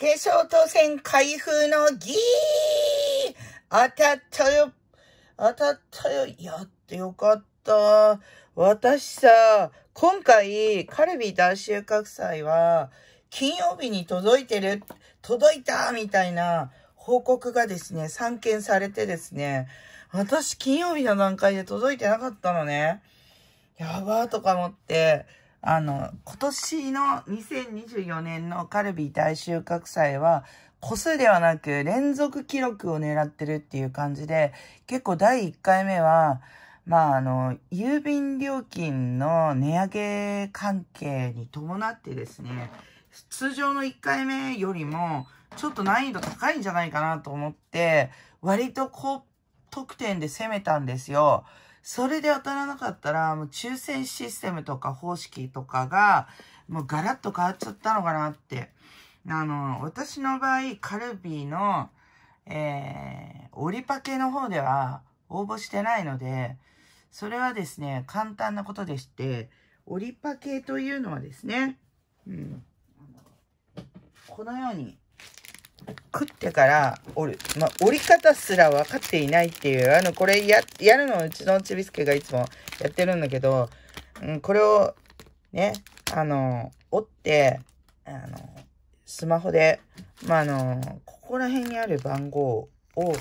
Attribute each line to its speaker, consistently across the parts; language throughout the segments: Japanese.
Speaker 1: 決勝当選開封のギー当たったよ当たったよやってよかった。私さ、今回、カルビ大収穫祭は、金曜日に届いてる、届いたみたいな報告がですね、散見されてですね、私金曜日の段階で届いてなかったのね。やばーとか思って、あの、今年の2024年のカルビー大収穫祭は、個数ではなく連続記録を狙ってるっていう感じで、結構第1回目は、まああの、郵便料金の値上げ関係に伴ってですね、通常の1回目よりも、ちょっと難易度高いんじゃないかなと思って、割と高得点で攻めたんですよ。それで当たらなかったら、もう抽選システムとか方式とかが、もうガラッと変わっちゃったのかなって。あの、私の場合、カルビーの、えー、オリパケの方では応募してないので、それはですね、簡単なことでして、オリパケというのはですね、うん、このように、食ってから折る。まあ、折り方すら分かっていないっていう、あの、これや、やるのうちのちびすけがいつもやってるんだけど、うん、これを、ね、あの、折って、あの、スマホで、まあ、あの、ここら辺にある番号を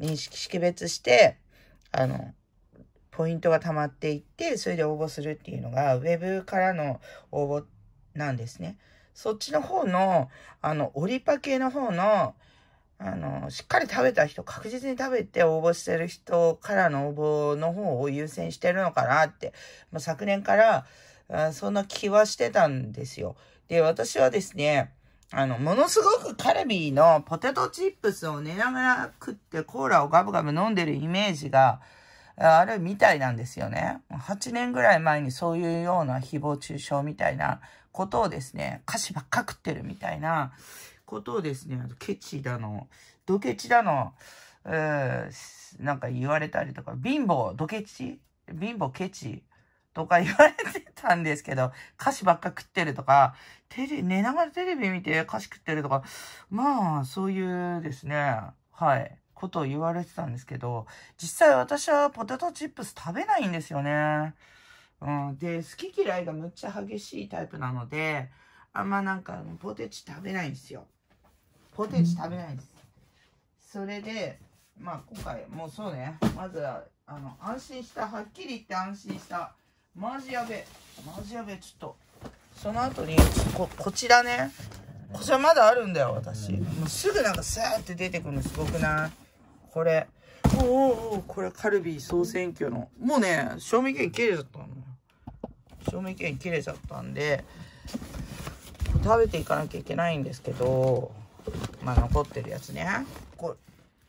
Speaker 1: 認識、識別して、あの、ポイントが溜まっていって、それで応募するっていうのが、ウェブからの応募なんですね。そっちの方の、あの、オリパ系の方の、あの、しっかり食べた人、確実に食べて応募してる人からの応募の方を優先してるのかなって、まあ、昨年からあ、そんな気はしてたんですよ。で、私はですね、あの、ものすごくカルビーのポテトチップスを寝ながら食ってコーラをガブガブ飲んでるイメージがあるみたいなんですよね。8年ぐらい前にそういうような誹謗中傷みたいなことをですね、歌詞ばっか食ってるみたいなことをですね、ケチだの、ドケチだの、うーなんか言われたりとか、貧乏、ドケチ貧乏ケチとか言われてたんですけど、歌詞ばっか食ってるとか、テレ、寝ながらテレビ見て歌詞食ってるとか、まあ、そういうですね、はい、ことを言われてたんですけど、実際私はポテトチップス食べないんですよね。うん。で、好き嫌いがむっちゃ激しいタイプなので、あんまなんか、ポテチ食べないんですよ。ポテチ食べないです。それで、まあ今回、もうそうね。まずは、あの、安心した。はっきり言って安心した。マジやべ。マジやべ、ちょっと。その後に、こ、こちらね。こちらまだあるんだよ、私。もうすぐなんかスーって出てくるのすごくないこれ。おおおこれカルビー総選挙の。もうね、賞味期限切れちゃったの。賞味期限切れちゃったんで食べていかなきゃいけないんですけどまあ残ってるやつねこれ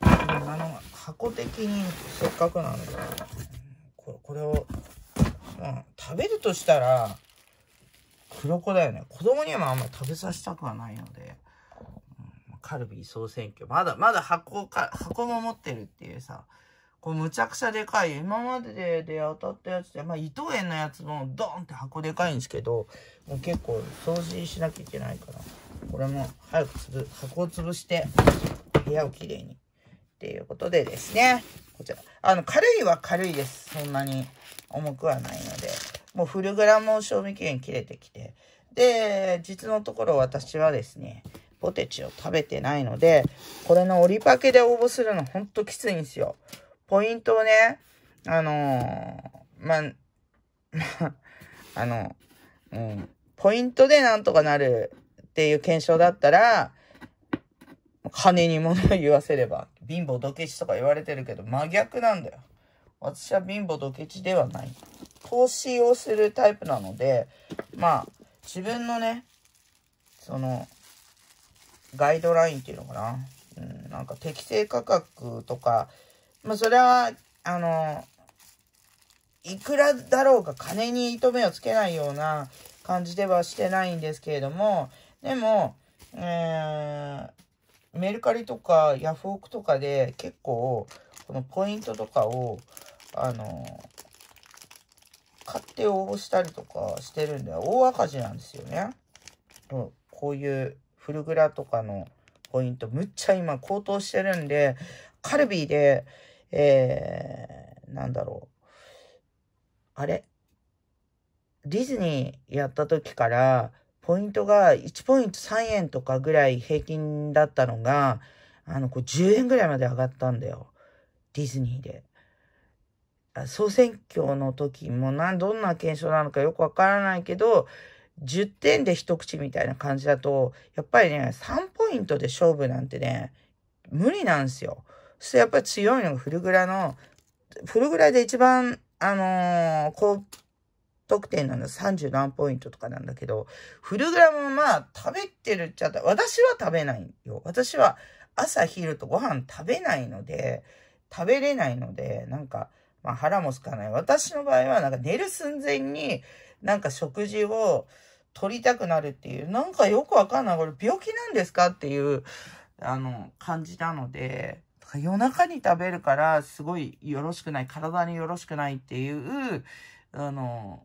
Speaker 1: あの箱的にせっかくなんでこれこれを、うん、食べるとしたら黒子だよね子供にはあんまり食べさせたくはないので、うん、カルビー総選挙まだまだ箱か箱も持ってるっていうさこうむちゃくちゃでかい。今までで当たったやつで、まあ、伊藤園のやつもドンって箱でかいんですけど、もう結構掃除しなきゃいけないから、これも早くつぶ、箱を潰して、部屋をきれいに。っていうことでですね、こちら。あの、軽いは軽いです。そんなに重くはないので。もうフルグラム賞味期限切れてきて。で、実のところ私はですね、ポテチを食べてないので、これの折りパケで応募するのほんときついんですよ。ポイントをね、あのー、ま あ、の、うん、ポイントでなんとかなるっていう検証だったら、金に物を言わせれば、貧乏ドケチとか言われてるけど、真逆なんだよ。私は貧乏ドケチではない。投資をするタイプなので、まあ、自分のね、その、ガイドラインっていうのかな。うん、なんか適正価格とか、まあ、それは、あの、いくらだろうが金に糸目をつけないような感じではしてないんですけれども、でも、えー、メルカリとかヤフオクとかで結構、このポイントとかを、あの、買って応募したりとかしてるんで、大赤字なんですよね。こういうフルグラとかのポイント、むっちゃ今高騰してるんで、カルビーで、えー、なんだろう。あれディズニーやった時から、ポイントが1ポイント3円とかぐらい平均だったのが、あの、こう10円ぐらいまで上がったんだよ。ディズニーで。総選挙の時もなどんな検証なのかよくわからないけど、10点で一口みたいな感じだと、やっぱりね、3ポイントで勝負なんてね、無理なんですよ。そしてやっぱり強いのがフルグラの、フルグラで一番、あのー、高得点なの30何ポイントとかなんだけど、フルグラもまあ食べてるっちゃった。私は食べないよ。私は朝昼とご飯食べないので、食べれないので、なんか、まあ腹もすかない。私の場合はなんか寝る寸前になんか食事を取りたくなるっていう、なんかよくわかんない。これ病気なんですかっていう、あの、感じなので、夜中に食べるからすごいよろしくない、体によろしくないっていう、あの、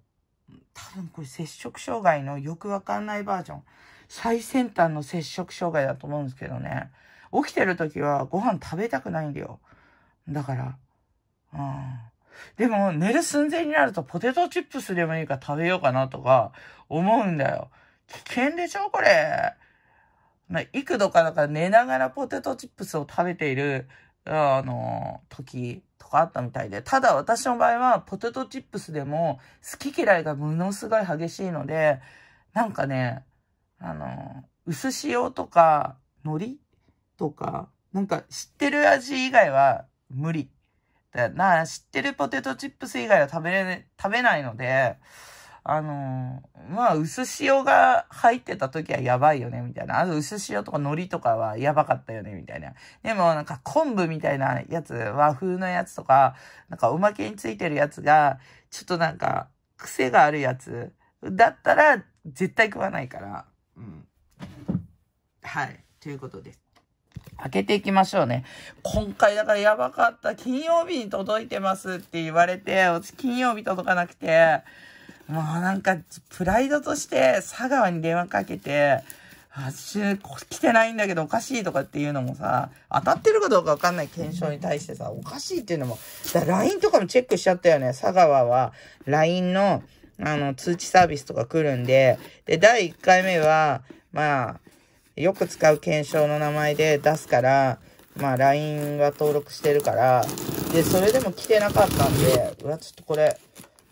Speaker 1: 多分これ摂食障害のよくわかんないバージョン。最先端の摂食障害だと思うんですけどね。起きてる時はご飯食べたくないんだよ。だから、うん。でも寝る寸前になるとポテトチップスでもいいから食べようかなとか思うんだよ。危険でしょこれ。まあ、幾度かだから寝ながらポテトチップスを食べている、あの、時とかあったみたいで、ただ私の場合はポテトチップスでも好き嫌いがものすごい激しいので、なんかね、あの、薄塩とか、海苔とか、なんか知ってる味以外は無理。だな、知ってるポテトチップス以外は食べれ、食べないので、あのー、まあ、薄塩が入ってた時はやばいよね、みたいな。あと、薄塩とか海苔とかはやばかったよね、みたいな。でも、なんか、昆布みたいなやつ、和風のやつとか、なんか、おまけについてるやつが、ちょっとなんか、癖があるやつ、だったら、絶対食わないから。うん。はい。ということです。開けていきましょうね。今回だからやばかった。金曜日に届いてますって言われて、金曜日届かなくて、もうなんか、プライドとして佐川に電話かけて、私、来てないんだけどおかしいとかっていうのもさ、当たってるかどうかわかんない検証に対してさ、おかしいっていうのも、LINE とかもチェックしちゃったよね。佐川は LINE の、あの、通知サービスとか来るんで、で、第1回目は、まあ、よく使う検証の名前で出すから、まあ、LINE は登録してるから、で、それでも来てなかったんで、うわ、ちょっとこれ、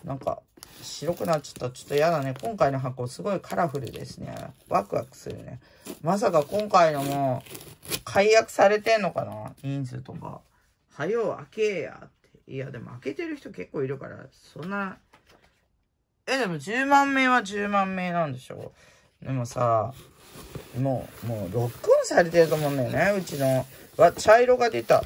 Speaker 1: なんか、白くなっちゃった。ちょっとやだね。今回の箱すごいカラフルですね。ワクワクするね。まさか今回のも解約されてんのかな人数とか。はよ開けやって。いや、でも開けてる人結構いるから、そんな。え、でも10万名は10万名なんでしょでもさ、もう、もうロックオンされてると思うんだよね。うちの。わ、茶色が出た。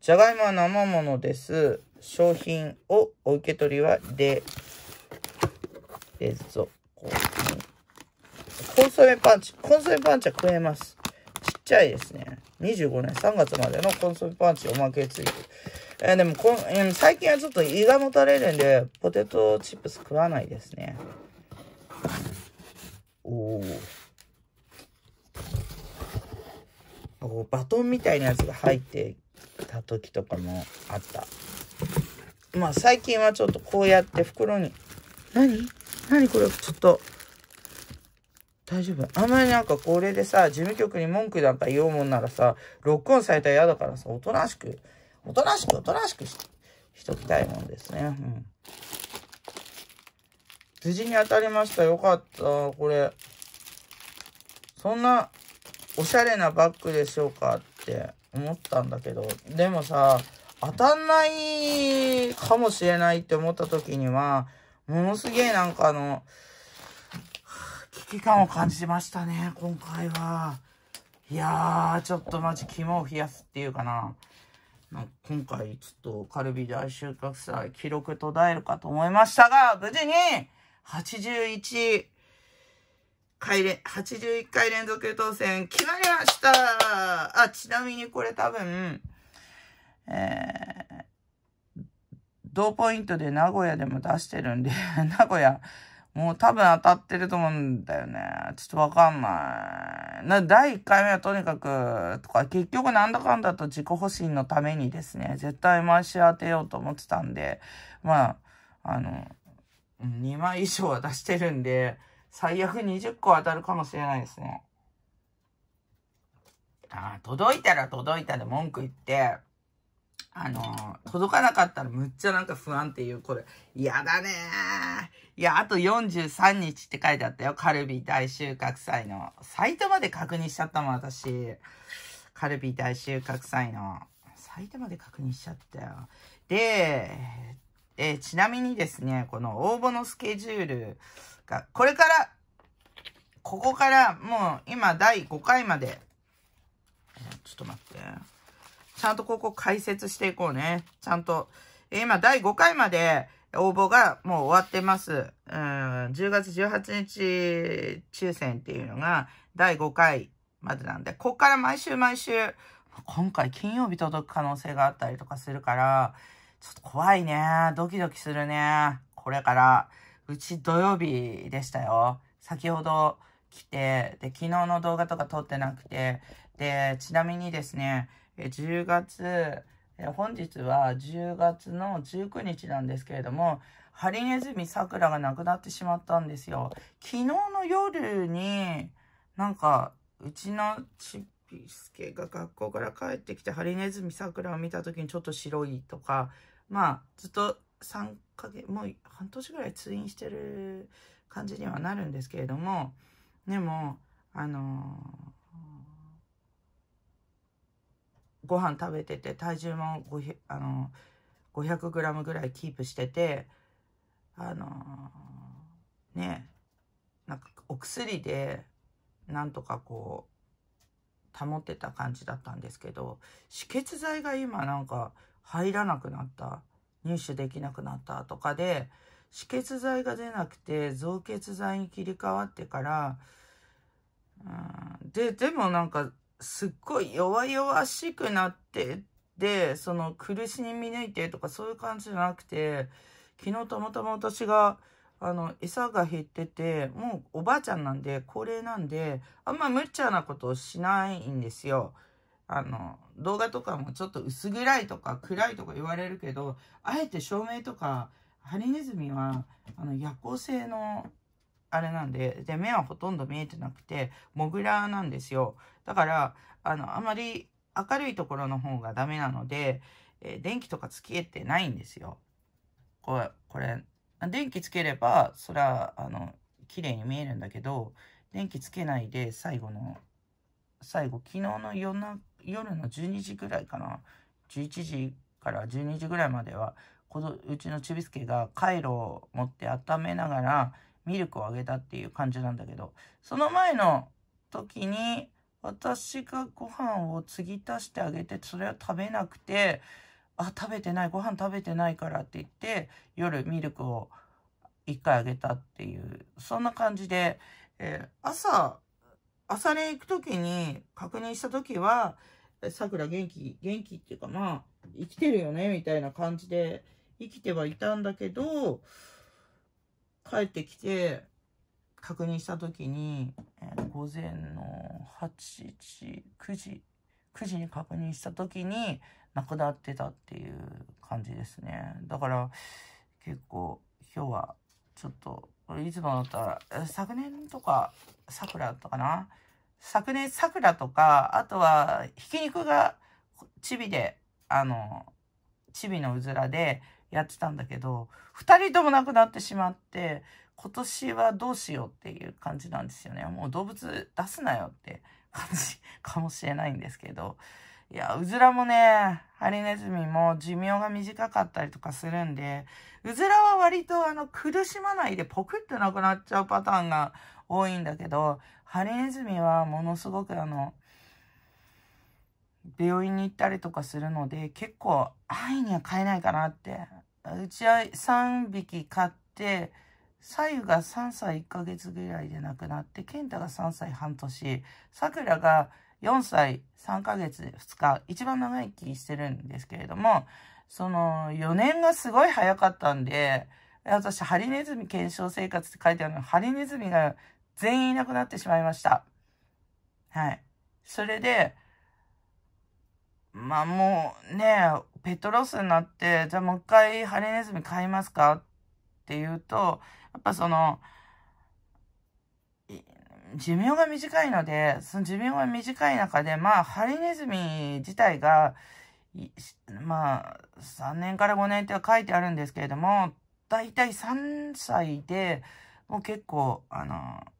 Speaker 1: じゃがいもは生ものです。商品をお受け取りはで、冷蔵庫コンソメパンチ。コンソメパンチは食えます。ちっちゃいですね。25年3月までのコンソメパンチおまけついてえー、でもこん、えー、最近はちょっと胃がもたれるんで、ポテトチップス食わないですね。おお。バトンみたいなやつが入ってた時とかもあった。まあ最近はちょっとこうやって袋に、何何これちょっと、大丈夫あんまりなんかこれでさ、事務局に文句なんか言おうもんならさ、ロックオンされたら嫌だからさ、おとなしく、おとなしくおとなしくししときたいもんですね。うん。無事に当たりました。よかった。これ。そんな、おしゃれなバッグでしょうかって思ったんだけど。でもさ、当たんないかもしれないって思った時には、ものすげえなんかあの、危機感を感じましたね、今回は。いやー、ちょっとマジ肝を冷やすっていうかな。まか今回ちょっとカルビ大収穫祭記録途絶えるかと思いましたが、無事に81回れ、81回連続当選決まりましたあ、ちなみにこれ多分、えー、同ポイントで名古屋でも出してるんで 名古屋、もう多分当たってると思うんだよね。ちょっとわかんない。な、第1回目はとにかく、とか、結局なんだかんだと自己保身のためにですね、絶対毎週当てようと思ってたんで、まあ、あの、2枚以上は出してるんで、最悪20個当たるかもしれないですね。ああ、届いたら届いたで文句言って、あのー、届かなかったらむっちゃなんか不安っていう、これ。やだねいや、あと43日って書いてあったよ。カルビー大収穫祭の。サイトまで確認しちゃったもん、私。カルビー大収穫祭の。サイトまで確認しちゃったよ。で、えー、ちなみにですね、この応募のスケジュールが、これから、ここからもう今第5回まで、えちょっと待って。ちゃんとここ解説していこうね。ちゃんと。今、第5回まで応募がもう終わってます。うん、10月18日抽選っていうのが第5回までなんで、ここから毎週毎週、今回金曜日届く可能性があったりとかするから、ちょっと怖いね。ドキドキするね。これから。うち土曜日でしたよ。先ほど来て、で、昨日の動画とか撮ってなくて、で、ちなみにですね、10月、本日は10月の19日なんですけれども、ハリネズミ桜が亡くなってしまったんですよ。昨日の夜に、なんか、うちのちぴすけが学校から帰ってきて、ハリネズミ桜を見た時にちょっと白いとか、まあ、ずっと3ヶ月、もう半年ぐらい通院してる感じにはなるんですけれども、でも、あのーご飯食べてて、体重もあの、500 g ぐらいキープしてて、あのー、ね、なんかお薬で、なんとかこう、保ってた感じだったんですけど、止血剤が今なんか入らなくなった、入手できなくなったとかで、止血剤が出なくて、造血剤に切り替わってから、うん、で、でもなんか、すっごい弱々しくなってで、その苦しみ見抜いてとかそういう感じじゃなくて、昨日たまたま私が、あの、餌が減ってて、もうおばあちゃんなんで、高齢なんで、あんま無茶なことをしないんですよ。あの、動画とかもちょっと薄暗いとか暗いとか言われるけど、あえて照明とか、ハリネズミは、あの、夜行性のあれなんで、で、目はほとんど見えてなくて、モグラなんですよ。だから、あの、あまり明るいところの方がダメなので、えー、電気とかつけてないんですよ。これ、これ、電気つければ、そら、あの、綺麗に見えるんだけど、電気つけないで、最後の、最後、昨日の夜の、夜の12時ぐらいかな、11時から12時ぐらいまでは、このうちのちびすけがカイロを持って温めながら、ミルクをあげたっていう感じなんだけど、その前の時に、私がご飯を継ぎ足してあげて、それを食べなくて、あ、食べてない、ご飯食べてないからって言って、夜ミルクを一回あげたっていう、そんな感じで、えー、朝、朝練行く時に確認した時は、さくら元気、元気っていうかまあ、生きてるよね、みたいな感じで生きてはいたんだけど、帰ってきて、確認した時に、えー、午前の8時、9時、9時に確認した時に、亡くなってたっていう感じですね。だから、結構、今日は、ちょっと、いつもだったら、昨年とか、桜だったかな昨年桜とか、あとは、ひき肉が、チビで、あの、チビのうずらで、やってたんだけど、2人とも亡くなってしまって、今年はどうしようっていう感じなんですよね。もう動物出すなよって感じ かもしれないんですけど。いや、うずらもね、ハリネズミも寿命が短かったりとかするんで、うずらは割とあの苦しまないでポクってなくなっちゃうパターンが多いんだけど、ハリネズミはものすごくあの、病院に行ったりとかするので、結構安易には買えないかなって。うちは3匹飼って、左右が3歳1ヶ月ぐらいで亡くなって、健太が3歳半年、さくらが4歳3ヶ月2日、一番長生きしてるんですけれども、その4年がすごい早かったんで、私、ハリネズミ検証生活って書いてあるの、ハリネズミが全員いなくなってしまいました。はい。それで、まあもうね、ペットロスになって、じゃあもう一回ハリネズミ飼いますかっていうと、やっぱその、寿命が短いので、その寿命が短い中で、まあ、ハリネズミ自体が、まあ、3年から5年って書いてあるんですけれども、だいたい3歳で、もう結構、あの、ま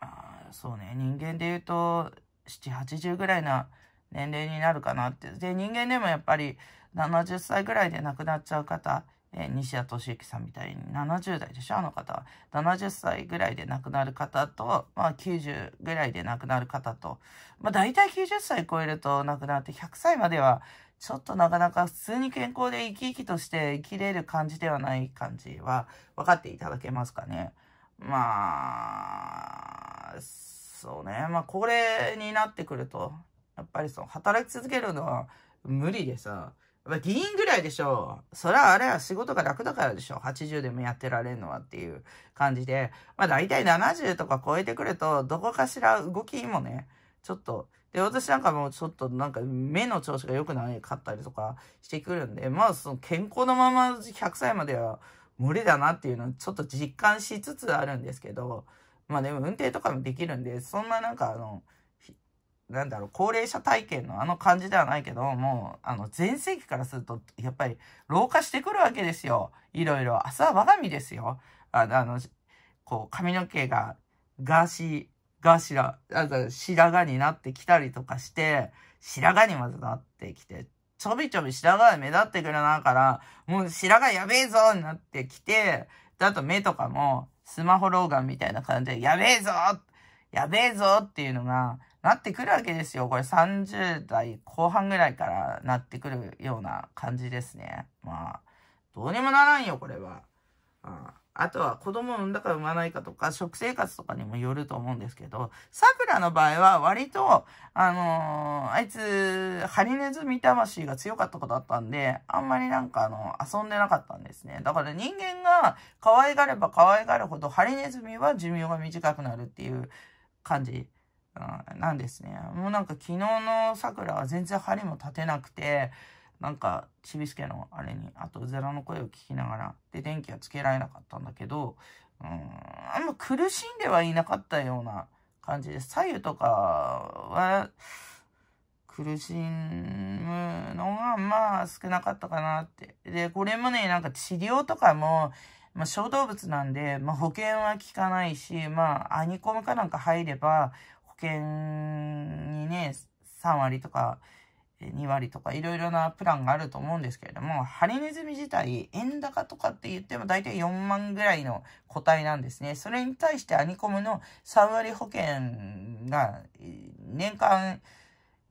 Speaker 1: あ、そうね、人間で言うと、7、80ぐらいな年齢になるかなって。で、人間でもやっぱり70歳ぐらいで亡くなっちゃう方、えー、西谷敏行さんみたいに70代でしょ、あの方は。70歳ぐらいで亡くなる方と、まあ90ぐらいで亡くなる方と、まあ大体90歳超えると亡くなって100歳まではちょっとなかなか普通に健康で生き生きとして生きれる感じではない感じは分かっていただけますかね。まあ、そうね。まあ、これになってくると、やっぱりその働き続けるのは無理でさ、やっぱ議員ぐらいでしょ。そらあれは仕事が楽だからでしょ。80でもやってられるのはっていう感じで。まあ大体70とか超えてくると、どこかしら動きもね、ちょっと。で、私なんかもちょっとなんか目の調子が良くないかったりとかしてくるんで、まあその健康のまま100歳までは無理だなっていうのをちょっと実感しつつあるんですけど、まあでも運転とかもできるんで、そんななんかあの、なんだろう、高齢者体験のあの感じではないけど、もう、あの、前世紀からすると、やっぱり、老化してくるわけですよ。いろいろ。明日は我が身ですよ。あの、あのこう、髪の毛が、ガーシー、ガーシラ、白髪になってきたりとかして、白髪にまずなってきて、ちょびちょび白髪目立ってくるなから、もう白髪やべえぞになってきて、だと目とかも、スマホ老眼みたいな感じで、やべえぞやべえぞっていうのが、なってくるわけですよ。これ30代後半ぐらいからなってくるような感じですね。まあ、どうにもならんよ、これは。ああとは子供を産んだか産まないかとか、食生活とかにもよると思うんですけど、桜の場合は割と、あのー、あいつ、ハリネズミ魂が強かった子だったんで、あんまりなんかあの、遊んでなかったんですね。だから人間が可愛がれば可愛がるほど、ハリネズミは寿命が短くなるっていう感じ。なんですね。もうなんか昨日の桜は全然針も立てなくて、なんか、ちびすけのあれに、あと、ゼラの声を聞きながら、で、電気はつけられなかったんだけど、うん、あんま苦しんではいなかったような感じで左右とかは、苦しむのが、まあ、少なかったかなって。で、これもね、なんか治療とかも、まあ、小動物なんで、まあ、保険は効かないし、まあ、アニコムかなんか入れば、険にね、3割とか2割とかいろいろなプランがあると思うんですけれども、ハリネズミ自体、円高とかって言っても大体4万ぐらいの個体なんですね。それに対してアニコムの3割保険が年間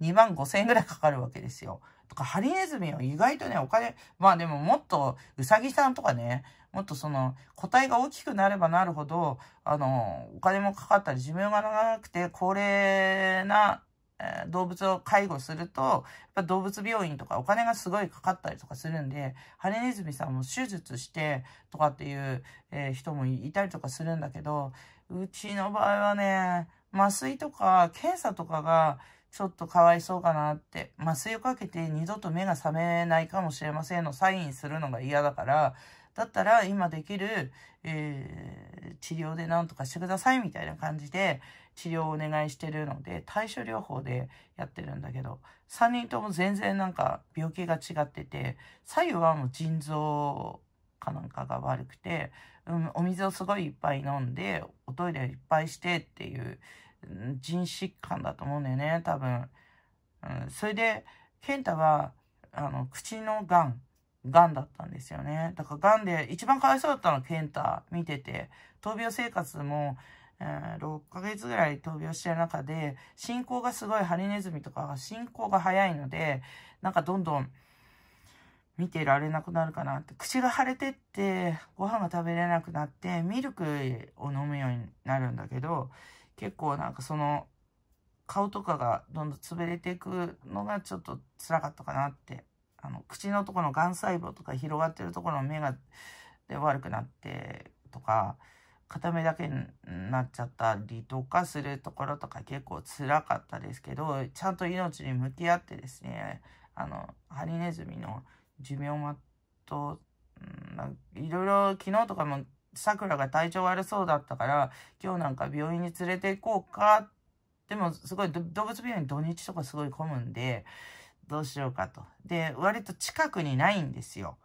Speaker 1: 2万5千円ぐらいかかるわけですよ。とか、ハリネズミは意外とね、お金、まあでももっとウサギさんとかね、もっとその、個体が大きくなればなるほど、あの、お金もかかったり、寿命が長くて、高齢な、えー、動物を介護すると、やっぱ動物病院とかお金がすごいかかったりとかするんで、ハネネズミさんも手術してとかっていう、えー、人もいたりとかするんだけど、うちの場合はね、麻酔とか検査とかが、ちょっとかわいそうかなって。麻酔をかけて二度と目が覚めないかもしれませんのサインするのが嫌だから、だったら今できる、えー、治療で何とかしてくださいみたいな感じで治療をお願いしてるので対処療法でやってるんだけど3人とも全然なんか病気が違ってて左右はもう腎臓かなんかが悪くて、うん、お水をすごいいっぱい飲んでおトイレいっぱいしてっていう、うん、腎疾患だと思うんだよね多分、うん、それで健太はあの口のがん癌だったんですよね。だから癌で一番かわいそうだったのは健太見てて、闘病生活も、えー、6ヶ月ぐらい闘病してる中で、進行がすごいハリネズミとか進行が早いので、なんかどんどん見てられなくなるかなって、口が腫れてって、ご飯が食べれなくなって、ミルクを飲むようになるんだけど、結構なんかその、顔とかがどんどん潰れていくのがちょっと辛かったかなってあの、口のところのがん細胞とか広がってるところの目がで悪くなってとか、片目だけになっちゃったりとかするところとか結構辛かったですけど、ちゃんと命に向き合ってですね、あの、ハリネズミの寿命マット、いろいろ昨日とかも桜が体調悪そうだったから、今日なんか病院に連れて行こうか。でもすごい動物病院土日とかすごい混むんで、どうしようかと。で、割と近くにないんですよ。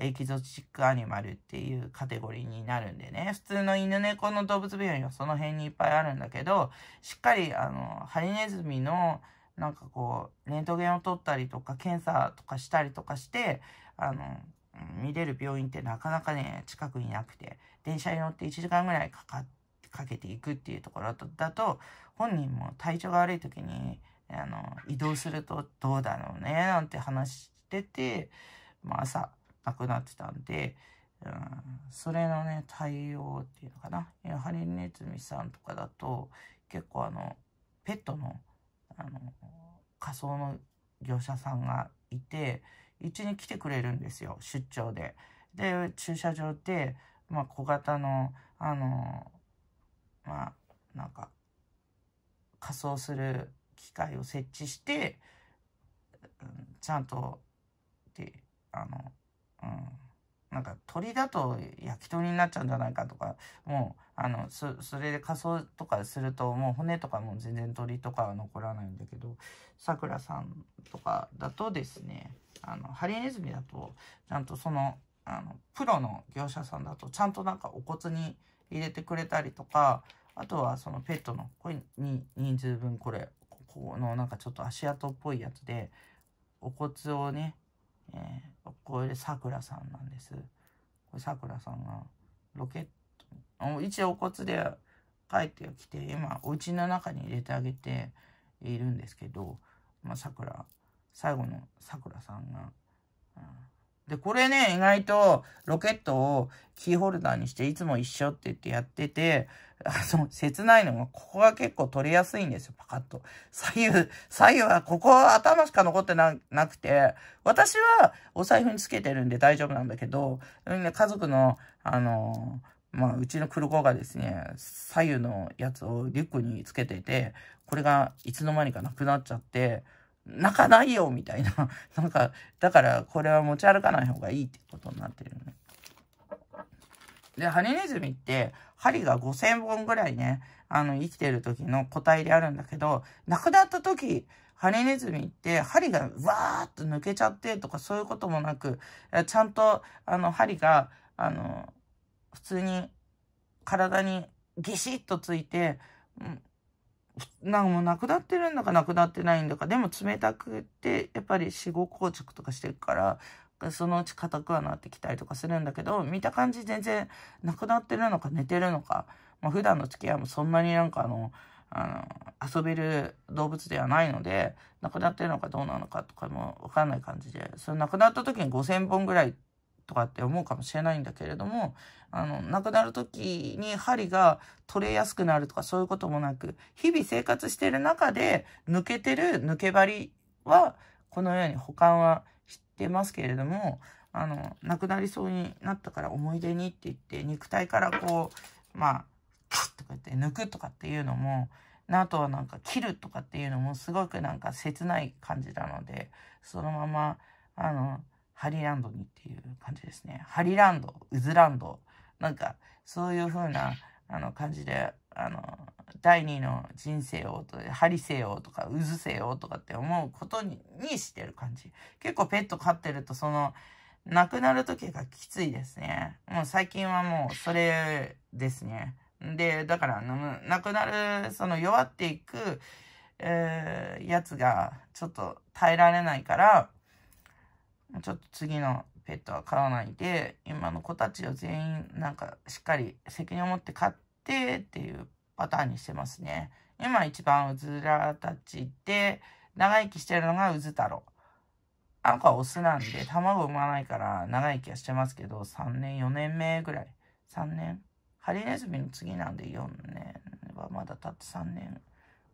Speaker 1: エキゾチックアニマルっていうカテゴリーになるんでね。普通の犬猫の動物病院はその辺にいっぱいあるんだけど、しっかり、あの、ハリネズミの、なんかこう、レントゲンを取ったりとか、検査とかしたりとかして、あの、見れる病院ってなかなかね、近くになくて、電車に乗って1時間ぐらいかか、かけていくっていうところだと、本人も体調が悪い時に、あの、移動するとどうだろうね、なんて話してて、まあ朝、亡くなってたんで、うん、それのね、対応っていうのかな。やはりネズミさんとかだと、結構あの、ペットの、あの、仮想の業者さんがいて、うちに来てくれるんですよ、出張で。で、駐車場で、まあ、小型の、あの、まあ、なんか、仮装する機械を設置して、うん、ちゃんとであの、うん、なんか鳥だと焼き鳥になっちゃうんじゃないかとかもうあのそれで仮装とかするともう骨とかも全然鳥とかは残らないんだけどさくらさんとかだとですねあのハリネズミだとちゃんとそのあのプロの業者さんだとちゃんとなんかお骨に入れてくれたりとかあとはそのペットのこれに人数分これこのなんかちょっと足跡っぽいやつで、お骨をね、えー、これさくらさんなんです。これさくらさんがロケット、一応お骨で帰ってきて、今お家の中に入れてあげているんですけど、まさくら、最後のさくらさんが、うんで、これね、意外とロケットをキーホルダーにしていつも一緒って言ってやってて、あの、切ないのが、ここが結構取れやすいんですよ、パカッと。左右、左右は、ここ頭しか残ってなくて、私はお財布につけてるんで大丈夫なんだけど、家族の、あのまあ、うちの黒子がですね、左右のやつをリュックにつけてて、これがいつの間にかなくなっちゃって、泣かないよみたいな。なんか、だからこれは持ち歩かない方がいいってことになってるね。で、ハネネズミって、針が5000本ぐらいね、あの、生きてる時の個体であるんだけど、亡くなった時、ハネネズミって針がわーっと抜けちゃってとかそういうこともなく、ちゃんと、あの、針が、あの、普通に体にぎしっとついて、なんもうなくなってるんだかなくなってないんだか、でも冷たくって、やっぱり死後硬直とかしてるから、そのうち硬くはなってきたりとかするんだけど、見た感じ全然なくなってるのか寝てるのか、まあ、普段の付き合いもそんなになんかあの、あの、遊べる動物ではないので、亡くなってるのかどうなのかとかもわかんない感じで、その亡くなった時に5000本ぐらいとかって思うかもしれないんだけれども、あの、亡くなる時に針が取れやすくなるとかそういうこともなく、日々生活してる中で抜けてる抜け針は、このように保管はしてますけれども、あの、亡くなりそうになったから思い出にって言って、肉体からこう、まあ、カッとかって抜くとかっていうのも、あとはなんか切るとかっていうのもすごくなんか切ない感じなので、そのまま、あの、ハリランドにっていう感じですね。ハリランド、ウズランド。なんか、そういう風な、あの、感じで、あの、第二の人生をと、ハリせよとか、ウズせよとかって思うことに、にしてる感じ。結構ペット飼ってると、その、亡くなる時がきついですね。もう最近はもう、それですね。で、だから、亡くなる、その弱っていく、えー、やつが、ちょっと耐えられないから、ちょっと次のペットは飼わないで、今の子たちを全員なんかしっかり責任を持って飼ってっていうパターンにしてますね。今一番うずらたちで、長生きしてるのがうず太郎。あの子はオスなんで、卵産まないから長生きはしてますけど、3年、4年目ぐらい。3年ハリネズミの次なんで4年はまだたって3年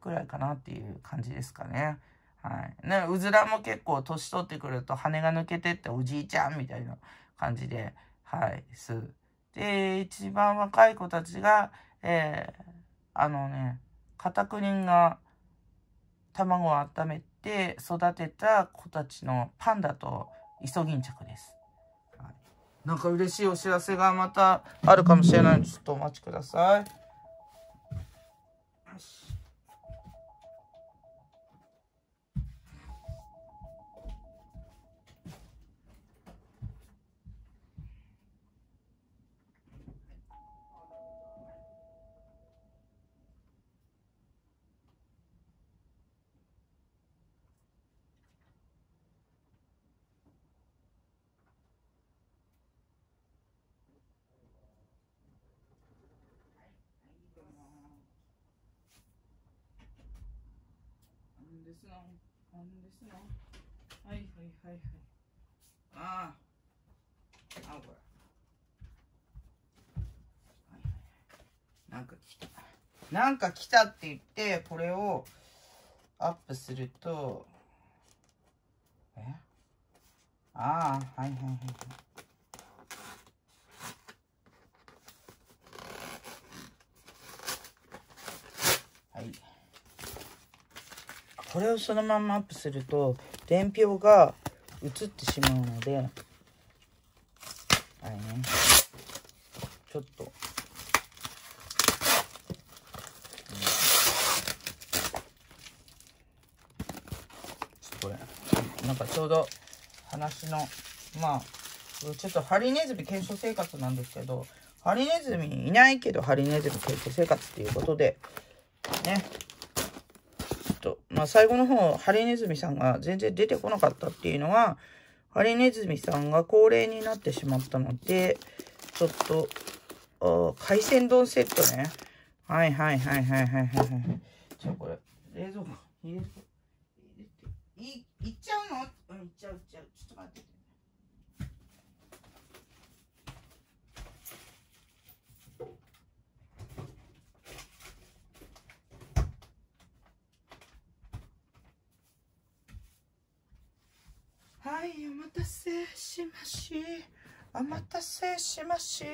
Speaker 1: ぐらいかなっていう感じですかね。はい。ね、うずらも結構年取ってくると羽が抜けてっておじいちゃんみたいな感じで、はい、す。で、一番若い子たちが、えー、あのね、片栗が卵を温めて育てた子たちのパンダとイソギンチャクです。はい、なんか嬉しいお知らせがまたあるかもしれないので、ちょっとお待ちください。すよはいはいはいはいあああこれはいはい、なんか来たなんか来たって言ってこれをアップするとえああはいはいはいはいこれをそのままアップすると伝票が写ってしまうのであれねちょっと。これなんかちょうど話のまあちょっとハリネズミ検証生活なんですけどハリネズミいないけどハリネズミ検証生活っていうことでねまあ、最後の方、ハリネズミさんが全然出てこなかったっていうのは、ハリネズミさんが高齢になってしまったので、ちょっと、海鮮丼セットね。はいはいはいはいはいはい。じゃあこれ、冷蔵庫いい、て、い、いっちゃうのうん、いっちゃういっちゃう。ちょっと待って。たせしましお待たせしまし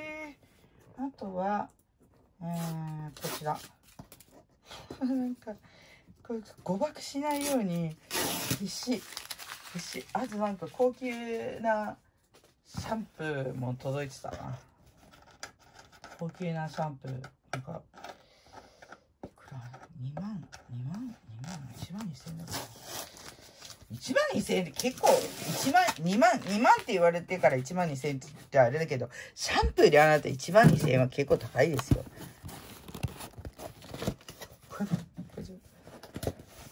Speaker 1: あとは、えー、こちら なんかこれ誤爆しないように石石あとなんか高級なシャンプーも届いてたな高級なシャンプーなんかいくら2万2万2万1万2000円だった1万2000円って結構、1万、2万、2万って言われてから1万2000円ってあれだけど、シャンプーであなた1万2000円は結構高いですよ。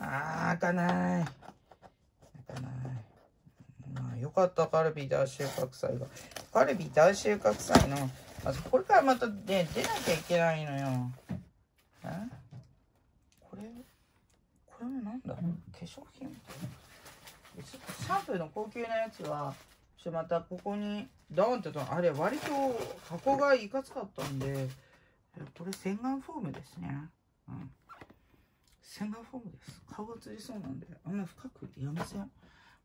Speaker 1: あー、開かない。開かない。まあ、よかった、カルビ大収穫祭が。カルビ大収穫祭の、あこれからまた、ね、出なきゃいけないのよ。えこれ、これもなんだ化粧品みたいな。シャンプーの高級なやつはちょまたここにウンってあれ割と箱がいかつかったんでこれ洗顔フォームですね、うん、洗顔フォームです顔がつりそうなんであんまり深くやめません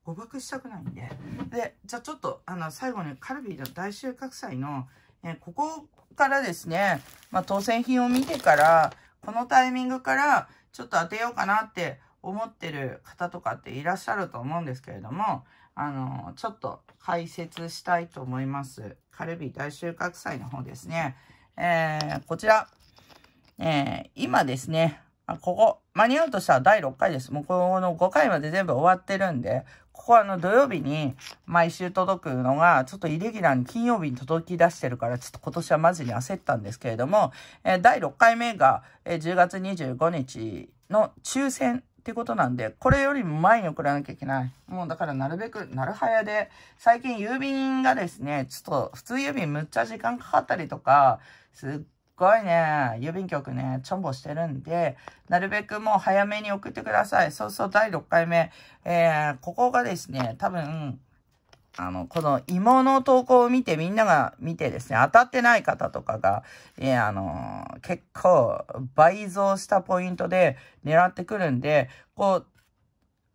Speaker 1: 誤爆したくないんででじゃあちょっとあの最後にカルビーの大収穫祭の、えここからですね、まあ、当選品を見てからこのタイミングからちょっと当てようかなって思ってる方とかっていらっしゃると思うんですけれども、あの、ちょっと解説したいと思います。カルビ大収穫祭の方ですね。えー、こちら、えー、今ですね、あここ、間に合うとしたら第6回です。もうこの5回まで全部終わってるんで、ここあの土曜日に毎週届くのが、ちょっとイレギュラーに金曜日に届き出してるから、ちょっと今年はマジに焦ったんですけれども、えー、第6回目が、えー、10月25日の抽選ってことなんで、これよりも前に送らなきゃいけない。もうだからなるべく、なるはやで、最近郵便がですね、ちょっと、普通郵便むっちゃ時間かかったりとか、すっごいね、郵便局ね、ちょんぼしてるんで、なるべくもう早めに送ってください。そうそう、第6回目。えー、ここがですね、多分、あの、この芋の投稿を見てみんなが見てですね、当たってない方とかが、えー、あのー、結構倍増したポイントで狙ってくるんで、こう、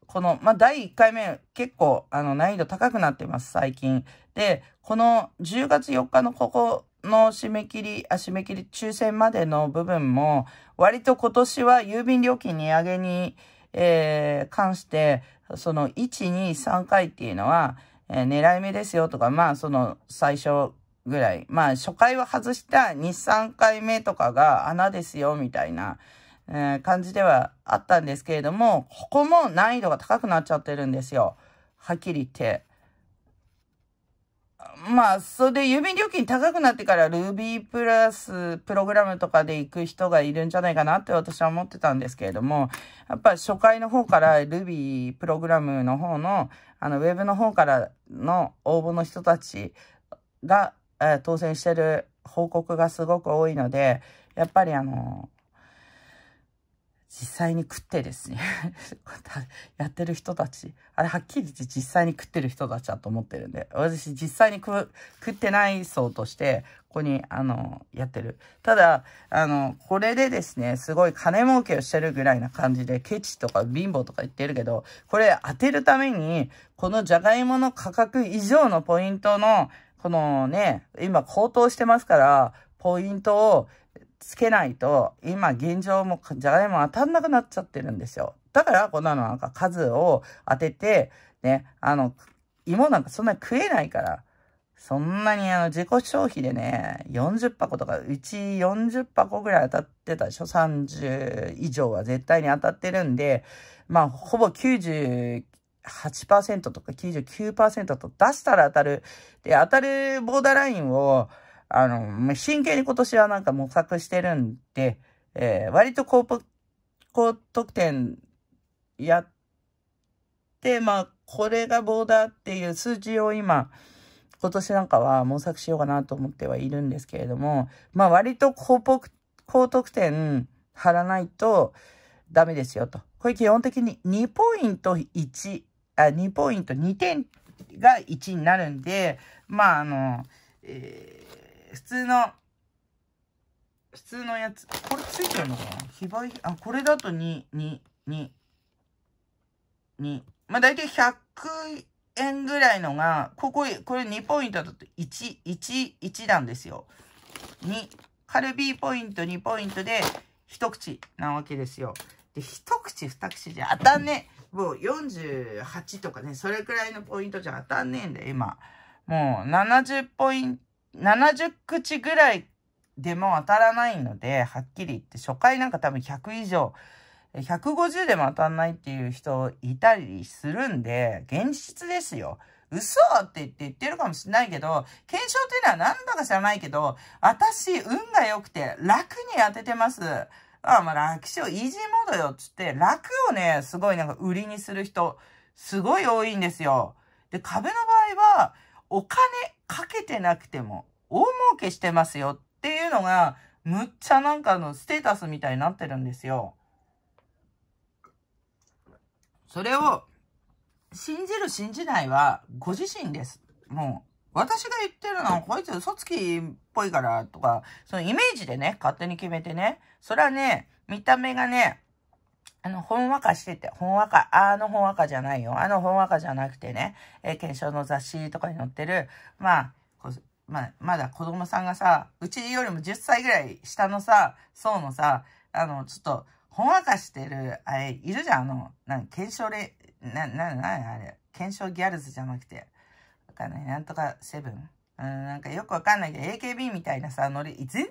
Speaker 1: この、まあ、第1回目結構あの難易度高くなってます、最近。で、この10月4日のここの締め切り、あ、締め切り抽選までの部分も、割と今年は郵便料金値上げに、えー、関して、その1、2、3回っていうのは、えー、狙い目ですよとか、まあその最初ぐらい、まあ初回は外した2、3回目とかが穴ですよみたいな、えー、感じではあったんですけれども、ここも難易度が高くなっちゃってるんですよ。はっきり言って。まあ、それで郵便料金高くなってから Ruby プラスプログラムとかで行く人がいるんじゃないかなって私は思ってたんですけれども、やっぱ初回の方から Ruby プログラムの方の、あの、ウェブの方からの応募の人たちが、え当選してる報告がすごく多いので、やっぱりあの、実際に食ってですね やってる人たち、あれはっきり言って実際に食ってる人たちだと思ってるんで、私実際に食ってない層として、ここに、あの、やってる。ただ、あの、これでですね、すごい金儲けをしてるぐらいな感じで、ケチとか貧乏とか言ってるけど、これ当てるために、このじゃがいもの価格以上のポイントの、このね、今高騰してますから、ポイントをつけないと、今現状もじゃがいも当たんなくなっちゃってるんですよ。だから、こんなのなんか数を当てて、ね、あの、芋なんかそんなに食えないから、そんなにあの自己消費でね、40箱とか、うち40箱ぐらい当たってたでしょ ?30 以上は絶対に当たってるんで、まあ、ほぼ98%とか99%と出したら当たる。で、当たるボーダーラインを、あの、真剣に今年はなんか模索してるんで、えー、割と高高得点やって、まあ、これがボーダーっていう数字を今、今年なんかは模索しようかなと思ってはいるんですけれども、まあ割と高高得点貼らないとダメですよと。これ基本的に2ポイント1、あ、2ポイント2点が1になるんで、まああの、えー普通の、普通のやつ。これついてるのかな非売あ、これだと2、2、2、2。まあ、大体100円ぐらいのが、ここ、これ2ポイントだと1、1、1なんですよ。2、カルビーポイント2ポイントで、一口なわけですよ。で、一口二口じゃ当たんねえ。もう48とかね、それくらいのポイントじゃ当たんねえんだよ、今。もう70ポイント、70口ぐらいでも当たらないので、はっきり言って初回なんか多分100以上、150でも当たんないっていう人いたりするんで、現実ですよ。嘘って言って言ってるかもしれないけど、検証っていうのは何だか知らないけど、私、運が良くて楽に当ててます。ああ、まあ楽勝、イージーモードよっつって、楽をね、すごいなんか売りにする人、すごい多いんですよ。で、壁の場合は、お金かけてなくても大儲けしてますよっていうのが、むっちゃなんかのステータスみたいになってるんですよ。それを信じる信じないはご自身です。もう、私が言ってるのはこいつ嘘つきっぽいからとか、そのイメージでね、勝手に決めてね、それはね、見た目がね、あの、ほんわかしてて、ほんわか、あのほんわかじゃないよ。あのほんわかじゃなくてね、えー、検証の雑誌とかに載ってる、まあ、まあ、まだ子供さんがさ、うちよりも10歳ぐらい下のさ、層のさ、あの、ちょっと、ほんわかしてる、あれ、いるじゃん、あの、なん、検証れ、な、な、な、あれ、検証ギャルズじゃなくて、わかんない、なんとかセブン。うん、なんかよくわかんないけど、AKB みたいなさ、ノリ、全然 AKB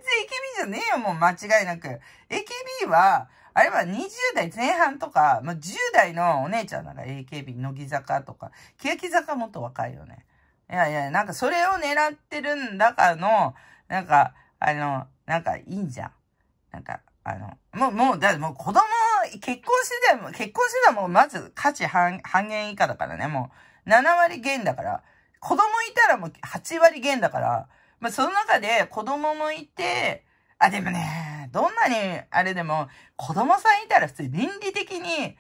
Speaker 1: じゃねえよ、もう間違いなく。AKB は、あれは20代前半とか、まあ、10代のお姉ちゃんなら AKB、乃木坂とか、欅坂もっと若いよね。いやいや、なんかそれを狙ってるんだかの、なんか、あの、なんかいいんじゃん。なんか、あの、もう、もう、だってもう子供、結婚してたら、結婚してたらもうまず価値半半減以下だからね、もう、7割減だから、子供いたらもう8割減だから、まあその中で子供もいて、あ、でもね、どんなにあれでも、子供さんいたら普通倫理的に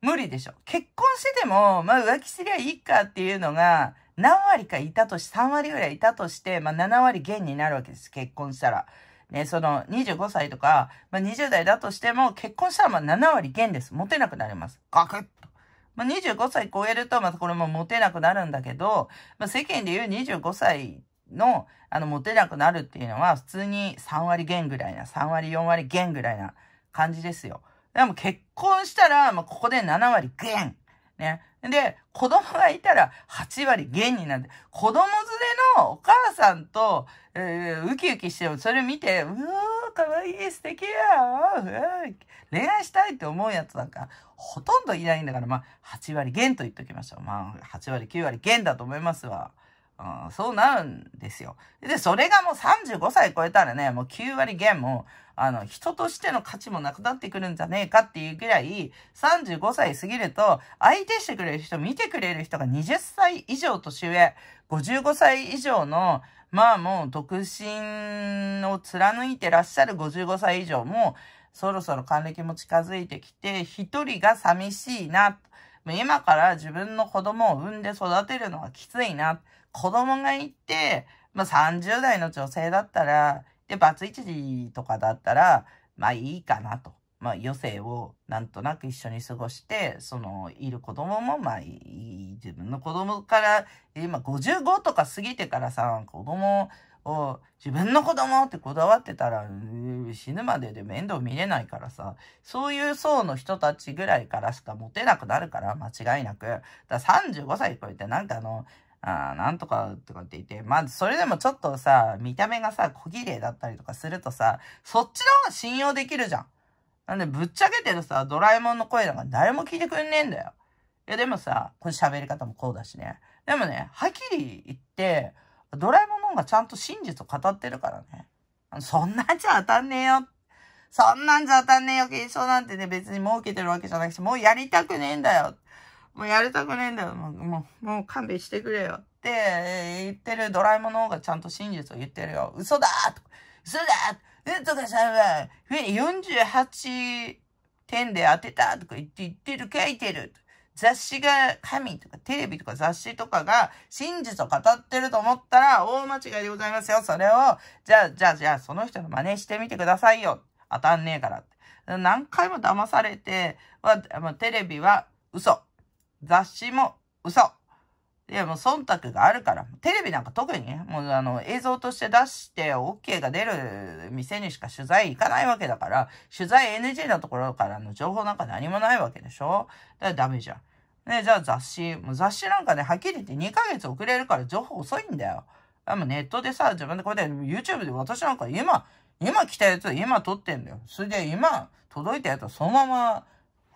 Speaker 1: 無理でしょ。結婚してても、まあ浮気すりゃいいかっていうのが、何割かいたとし、3割ぐらいいたとして、まあ7割減になるわけです。結婚したら。ね、その25歳とか、まあ、20代だとしても、結婚したらまあ7割減です。持てなくなります。ガクッと。まあ、25歳超えると、またこれも持てなくなるんだけど、まあ、世間で言う25歳の、あの、持てなくなるっていうのは、普通に3割減ぐらいな、3割、4割減ぐらいな感じですよ。でも結婚したら、まあ、ここで7割減。ね。で、子供がいたら8割減になって、子供連れのお母さんと、えー、ウキウキしても、それ見て、うわー、かわいい、素敵や恋愛したいって思うやつなんか、ほとんどいないんだから、まあ、8割減と言っておきましょう。まあ、8割、9割減だと思いますわ。うん、そうなるんですよ。で、それがもう35歳超えたらね、もう9割減も、あの、人としての価値もなくなってくるんじゃねえかっていうぐらい、35歳過ぎると、相手してくれる人、見てくれる人が20歳以上年上、55歳以上の、まあもう独身を貫いてらっしゃる55歳以上も、そろそろ還暦も近づいてきて、一人が寂しいな。今から自分の子供を産んで育てるのはきついな。子供がいて、まあ、30代の女性だったら、で、バツイチ時とかだったら、まあいいかなと。まあ余生をなんとなく一緒に過ごして、その、いる子供も、まあいい、自分の子供から、今55とか過ぎてからさ、子供を、自分の子供ってこだわってたら、死ぬまでで面倒見れないからさ、そういう層の人たちぐらいからしか持てなくなるから、間違いなく。だ35歳超えてなんかあの、あなんとかとかって言って、まず、あ、それでもちょっとさ、見た目がさ、小綺麗だったりとかするとさ、そっちの方が信用できるじゃん。なんで、ぶっちゃけてるさ、ドラえもんの声なんか誰も聞いてくんねえんだよ。いや、でもさ、これ喋り方もこうだしね。でもね、はっきり言って、ドラえもんの方がちゃんと真実を語ってるからね。そんなんじゃ当たんねえよ。そんなんじゃ当たんねえよ。検証なんてね、別に儲けてるわけじゃなくて、もうやりたくねえんだよ。もうやりたくねえんだよ。もう、もう、もう勘弁してくれよ。って言ってるドラえもんの方がちゃんと真実を言ってるよ。嘘だと嘘だうとかさ48点で当てたとか言って言ってる、書いてる。雑誌が神とかテレビとか雑誌とかが真実を語ってると思ったら大間違いでございますよ。それを、じゃあ、じゃあ、じゃあ、その人の真似してみてくださいよ。当たんねえから。何回も騙されて、まあ、テレビは嘘。雑誌も嘘。いや、もう忖度があるから。テレビなんか特にね、もうあの、映像として出して OK が出る店にしか取材行かないわけだから、取材 NG なところからの情報なんか何もないわけでしょだからダメじゃん。ね、じゃあ雑誌。もう雑誌なんかね、はっきり言って2ヶ月遅れるから情報遅いんだよ。でもネットでさ、自分でこうやって YouTube で私なんか今、今来たやつ今撮ってんだよ。それで今届いたやつはそのまま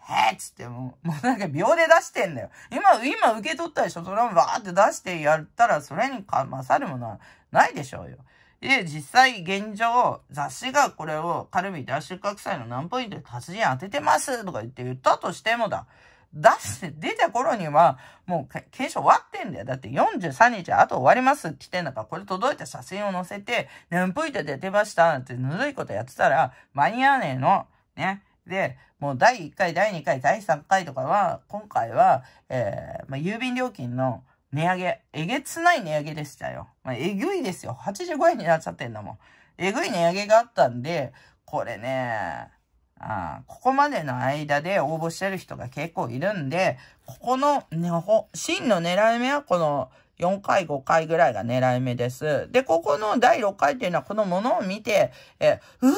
Speaker 1: えっつってもう、もうなんか秒で出してんだよ。今、今受け取ったでしょそれをバーって出してやったら、それにか勝るものはないでしょうよ。で、実際現状、雑誌がこれをカルビ脱出格差の何ポイントで達人当ててますとか言って言ったとしてもだ。出して、出た頃には、もう、検証終わってんだよ。だって43日あと終わりますって来てんだから、これ届いた写真を載せて、何ポイントで出ましたってぬるいことやってたら、間に合わねえの。ね。で、もう第1回、第2回、第3回とかは、今回は、えー、まあ、郵便料金の値上げ、えげつない値上げでしたよ。まあ、えぐいですよ。85円になっちゃってんのもえぐい値上げがあったんで、これね、あここまでの間で応募してる人が結構いるんで、ここの、ね、真の狙い目はこの4回、5回ぐらいが狙い目です。で、ここの第6回っていうのは、このものを見て、え、うわ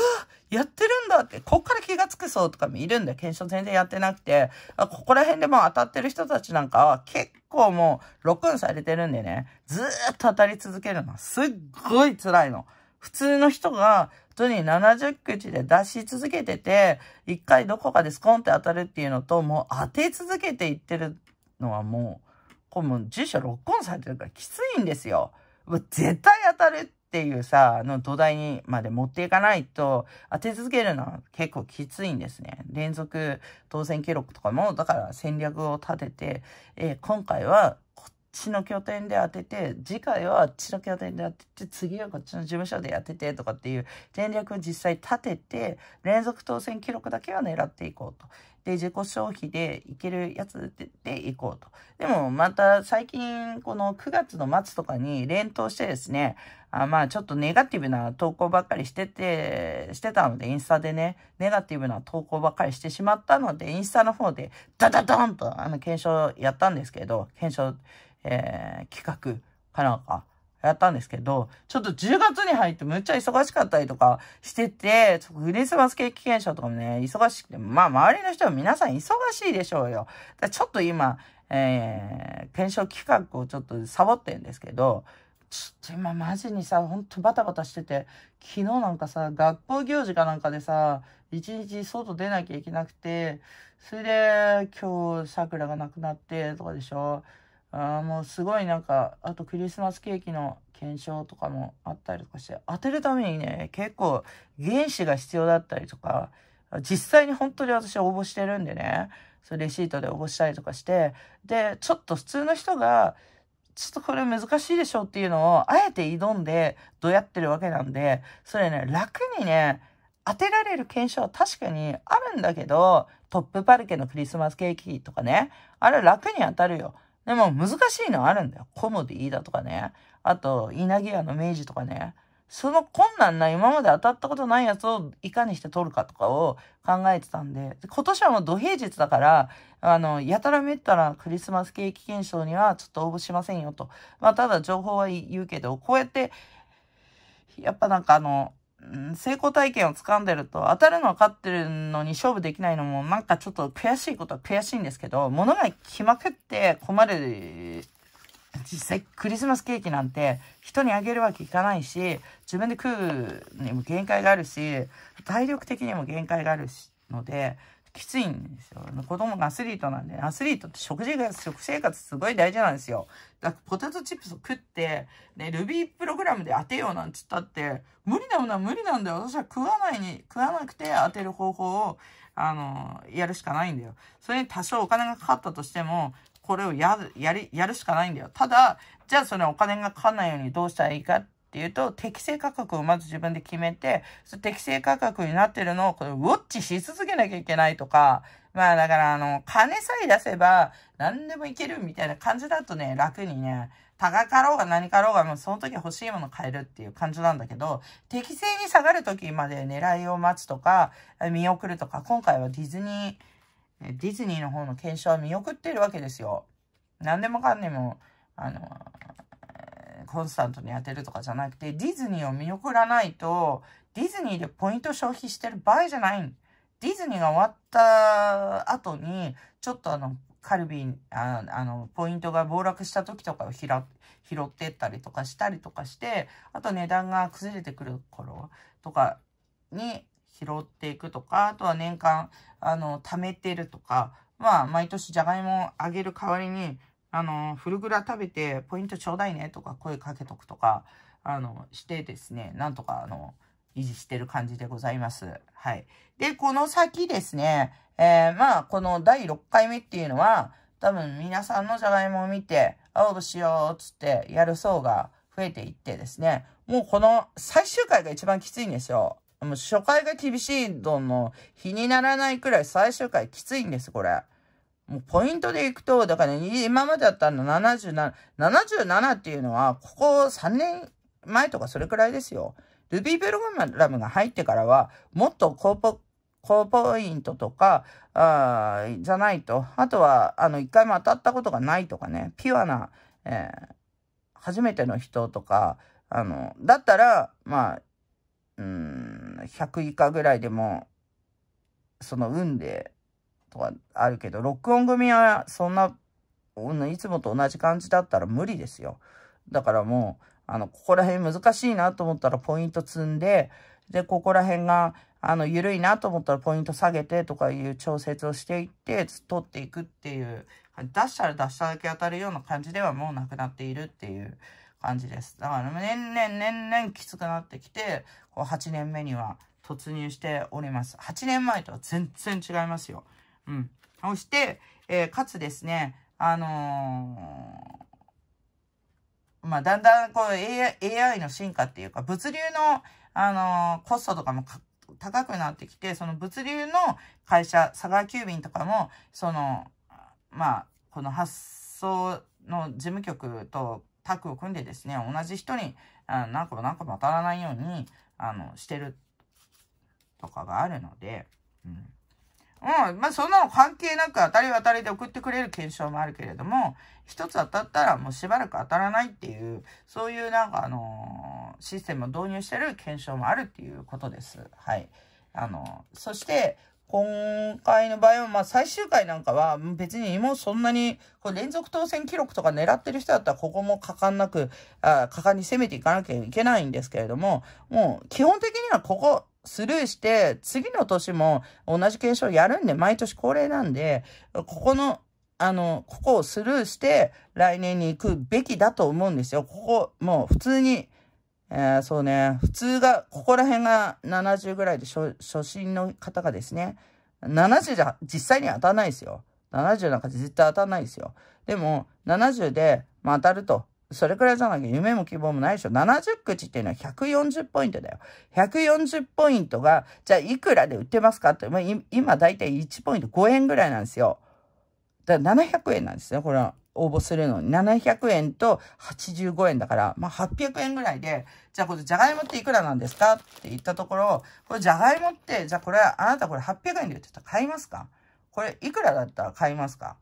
Speaker 1: やってるんだって、こっから気がつくそうとかもいるんだよ。検証全然やってなくて、ここら辺でもう当たってる人たちなんかは結構もうロックンされてるんでね、ずーっと当たり続けるのすっごい辛いの。普通の人が、本当に70口で出し続けてて、一回どこかでスコンって当たるっていうのと、もう当て続けていってるのはもう、こも住所ロックオンされてるからきついんですよ。絶対当たるっていうさ、あの土台にまで持っていかないと、当て続けるのは結構きついんですね。連続当選記録とかも、だから戦略を立てて、えー、今回はこっちの拠点で当てて、次回はあっちの拠点で当てて、次はこっちの事務所でやっててとかっていう戦略を実際立てて、連続当選記録だけは狙っていこうと。で、自己消費でいけるやつで行こうと。でも、また最近、この9月の末とかに連投してですね、あまあ、ちょっとネガティブな投稿ばっかりしてて、してたので、インスタでね、ネガティブな投稿ばっかりしてしまったので、インスタの方で、ダダドンと、あの、検証やったんですけど、検証、えー、企画かなんか。やったんですけど、ちょっと10月に入ってむっちゃ忙しかったりとかしてて、クリスマスケーキ検証とかもね、忙しくて、まあ周りの人は皆さん忙しいでしょうよ。だちょっと今、えー、検証企画をちょっとサボってんですけど、ちょっと今マジにさ、ほんとバタバタしてて、昨日なんかさ、学校行事かなんかでさ、一日外出なきゃいけなくて、それで今日桜が亡くなってとかでしょ。あもうすごいなんか、あとクリスマスケーキの検証とかもあったりとかして、当てるためにね、結構原資が必要だったりとか、実際に本当に私は応募してるんでね、それレシートで応募したりとかして、で、ちょっと普通の人が、ちょっとこれ難しいでしょっていうのを、あえて挑んで、どうやってるわけなんで、それね、楽にね、当てられる検証は確かにあるんだけど、トップパルケのクリスマスケーキとかね、あれ楽に当たるよ。でも難しいのはあるんだよ。コモディだとかね。あと、稲毛屋の明治とかね。その困難な今まで当たったことないやつをいかにして取るかとかを考えてたんで、今年はもう土平日だから、あの、やたらめったらクリスマスケーキ検証にはちょっと応募しませんよと。まあ、ただ情報は言うけど、こうやって、やっぱなんかあの、成功体験を掴んでると、当たるの分かってるのに勝負できないのも、なんかちょっと悔しいことは悔しいんですけど、物が来まくって困る、実際クリスマスケーキなんて人にあげるわけいかないし、自分で食うにも限界があるし、体力的にも限界があるし、ので、きついんですよ。子供がアスリートなんで、アスリートって食事が、食生活すごい大事なんですよ。だからポテトチップスを食って、ね、ルビープログラムで当てようなんつったって、無理なもんは無理なんだよ。私は食わないに、食わなくて当てる方法を、あの、やるしかないんだよ。それに多少お金がかかったとしても、これをやる、やり、やるしかないんだよ。ただ、じゃあそれお金がかかんないようにどうしたらいいかってっていうと、適正価格をまず自分で決めて、そ適正価格になってるのをこれウォッチし続けなきゃいけないとか、まあだからあの、金さえ出せば何でもいけるみたいな感じだとね、楽にね、高かろうが何かろうがもうその時欲しいもの買えるっていう感じなんだけど、適正に下がる時まで狙いを待つとか、見送るとか、今回はディズニー、ディズニーの方の検証は見送ってるわけですよ。何でもかんでも、あの、コンスタントに当てるとかじゃなくて、ディズニーを見送らないと、ディズニーでポイント消費してる場合じゃない。ディズニーが終わった後に、ちょっとあの、カルビー、ああの、ポイントが暴落した時とかを拾ってったりとかしたりとかして、あと値段が崩れてくる頃とかに拾っていくとか、あとは年間、あの、貯めてるとか、まあ、毎年じゃがいもをあげる代わりに、あの、フルグラ食べてポイントちょうだいねとか声かけとくとか、あの、してですね、なんとかあの、維持してる感じでございます。はい。で、この先ですね、えー、まあ、この第6回目っていうのは、多分皆さんのじゃがいもを見て、青ぶしようっつってやる層が増えていってですね、もうこの最終回が一番きついんですよ。もう初回が厳しいどんの日にならないくらい最終回きついんです、これ。もうポイントでいくと、だから、ね、今までだったの77、77っていうのは、ここ3年前とかそれくらいですよ。ルビーベルゴグラムが入ってからは、もっと高ポ高ポイントとか、あじゃないと、あとは、あの、一回も当たったことがないとかね、ピュアな、えー、初めての人とか、あの、だったら、まあ、うん、100以下ぐらいでも、その運でとかあるけど、録音組はそんな、いつもと同じ感じだったら無理ですよ。だからもう、あの、ここら辺難しいなと思ったらポイント積んで、で、ここら辺が、あの、緩いなと思ったらポイント下げてとかいう調節をしていって、取っていくっていう、出したら出しただけ当たるような感じではもうなくなっているっていう感じです。だから年々年々きつくなってきて、こう8年目には突入しております。8年前とは全然違いますよ。うん。そして、えー、かつですね、あのー、まあ、だんだんこう AI, AI の進化っていうか、物流の、あのー、コストとかも高くなってきて、その物流の会社、佐川急便とかも、その、まあ、この発送の事務局とタッグを組んでですね、同じ人にあ何個も何個も当たらないようにあのしてるとかがあるので、うん、うん。まあ、そんなの関係なく当たりは当たりで送ってくれる検証もあるけれども、一つ当たったらもうしばらく当たらないっていう、そういうなんかあのー、システムを導入してる検証もあるっていうことです。はい。あのー、そして、今回の場合は、まあ、最終回なんかは、別にもうそんなに、これ連続当選記録とか狙ってる人だったら、ここも果敢なく、あ果敢に攻めていかなきゃいけないんですけれども、もう、基本的にはここ、スルーして、次の年も同じ検証やるんで、毎年恒例なんで、ここの、あの、ここをスルーして、来年に行くべきだと思うんですよ。ここ、もう普通に、えー、そうね、普通が、ここら辺が70ぐらいで初、初心の方がですね、70じゃ実際に当たらないですよ。70なんか絶対当たらないですよ。でも、70で、まあ、当たると。それくらいじゃなきゃ夢も希望もないでしょ。70口っていうのは140ポイントだよ。140ポイントが、じゃあいくらで売ってますかって、まあ、今だいたい1ポイント5円ぐらいなんですよ。だから700円なんですね。これは応募するのに。700円と85円だから、まあ800円ぐらいで、じゃあこれじゃがいもっていくらなんですかって言ったところ、これじゃがいもって、じゃあこれあなたこれ800円で売ってたら買いますかこれいくらだったら買いますか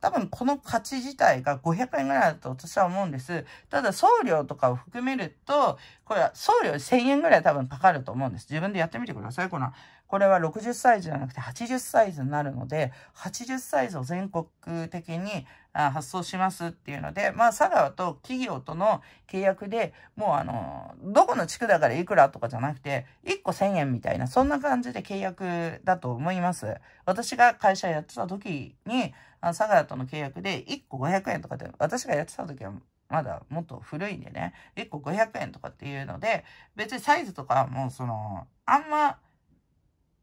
Speaker 1: 多分この価値自体が500円ぐらいだと私は思うんです。ただ送料とかを含めると、これは送料1000円ぐらい多分かかると思うんです。自分でやってみてください。この、これは60サイズじゃなくて80サイズになるので、80サイズを全国的に発送しますっていうので、まあ、佐川と企業との契約で、もうあの、どこの地区だからいくらとかじゃなくて、1個1000円みたいな、そんな感じで契約だと思います。私が会社やってた時に、佐川との契約で1個500円とかで、私がやってた時はまだもっと古いんでね、1個500円とかっていうので、別にサイズとかもうその、あんま、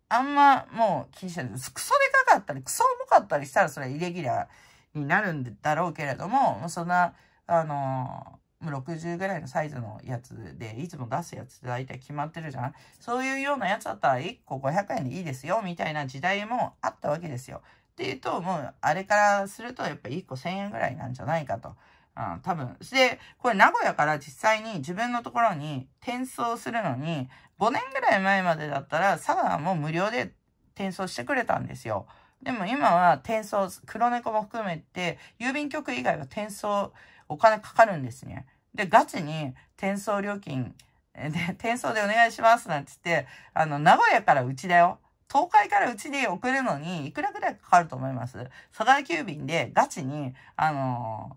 Speaker 1: あんまもう気にしてないです。クソでかかったり、クソ重かったりしたらそれイレギュラー、になるんだろうけれども、そんな、あの、60ぐらいのサイズのやつで、いつも出すやつって大体決まってるじゃんそういうようなやつだったら1個500円でいいですよ、みたいな時代もあったわけですよ。っていうと、もう、あれからすると、やっぱ1個1000円ぐらいなんじゃないかと。うん、多分。で、これ名古屋から実際に自分のところに転送するのに、5年ぐらい前までだったら、佐賀も無料で転送してくれたんですよ。でも今は転送、黒猫も含めて、郵便局以外は転送、お金かかるんですね。で、ガチに転送料金、で、転送でお願いしますなんつって、あの、名古屋からうちだよ。東海からうちで送るのに、いくらぐらいかかると思います佐川急便でガチに、あの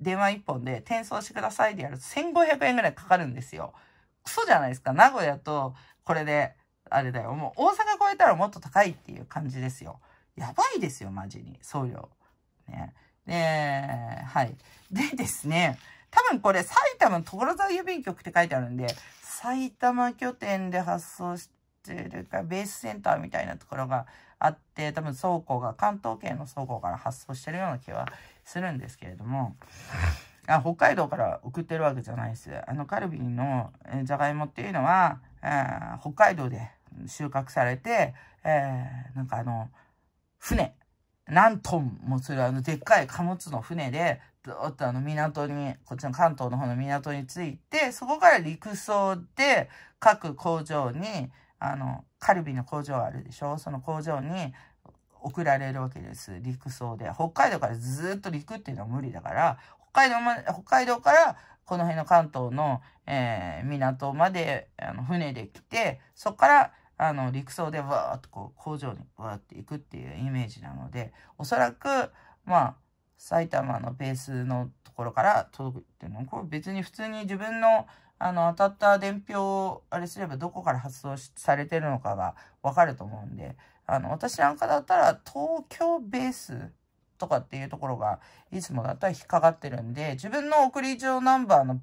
Speaker 1: ー、電話一本で転送してくださいでやると1500円ぐらいかかるんですよ。クソじゃないですか。名古屋と、これで、あれだよ。もう大阪超えたらもっと高いっていう感じですよ。やばいですよ、マジに。送料。ね。で、はい。でですね、多分これ埼玉所沢郵便局って書いてあるんで、埼玉拠点で発送してるか、ベースセンターみたいなところがあって、多分倉庫が、関東圏の倉庫から発送してるような気はするんですけれども、あ北海道から送ってるわけじゃないです。あのカルビーのじゃがいもっていうのは、えー、北海道で収穫されて、えー、なんかあの、船、何トンもするあのでっかい貨物の船で、ずっとあの港に、こっちの関東の方の港に着いて、そこから陸送で各工場に、あの、カルビの工場あるでしょその工場に送られるわけです。陸送で。北海道からずっと陸っていうのは無理だから、北海道ま、北海道からこの辺の関東の、えー、港まであの船で来て、そこからあの、陸送でわーっとこう、工場にわーって行くっていうイメージなので、おそらく、まあ、埼玉のベースのところから届くっていうのこれ別に普通に自分の、あの、当たった伝票を、あれすればどこから発送されてるのかがわかると思うんで、あの、私なんかだったら、東京ベースとかっていうところが、いつもだったら引っかかってるんで、自分の送り状ナンバーの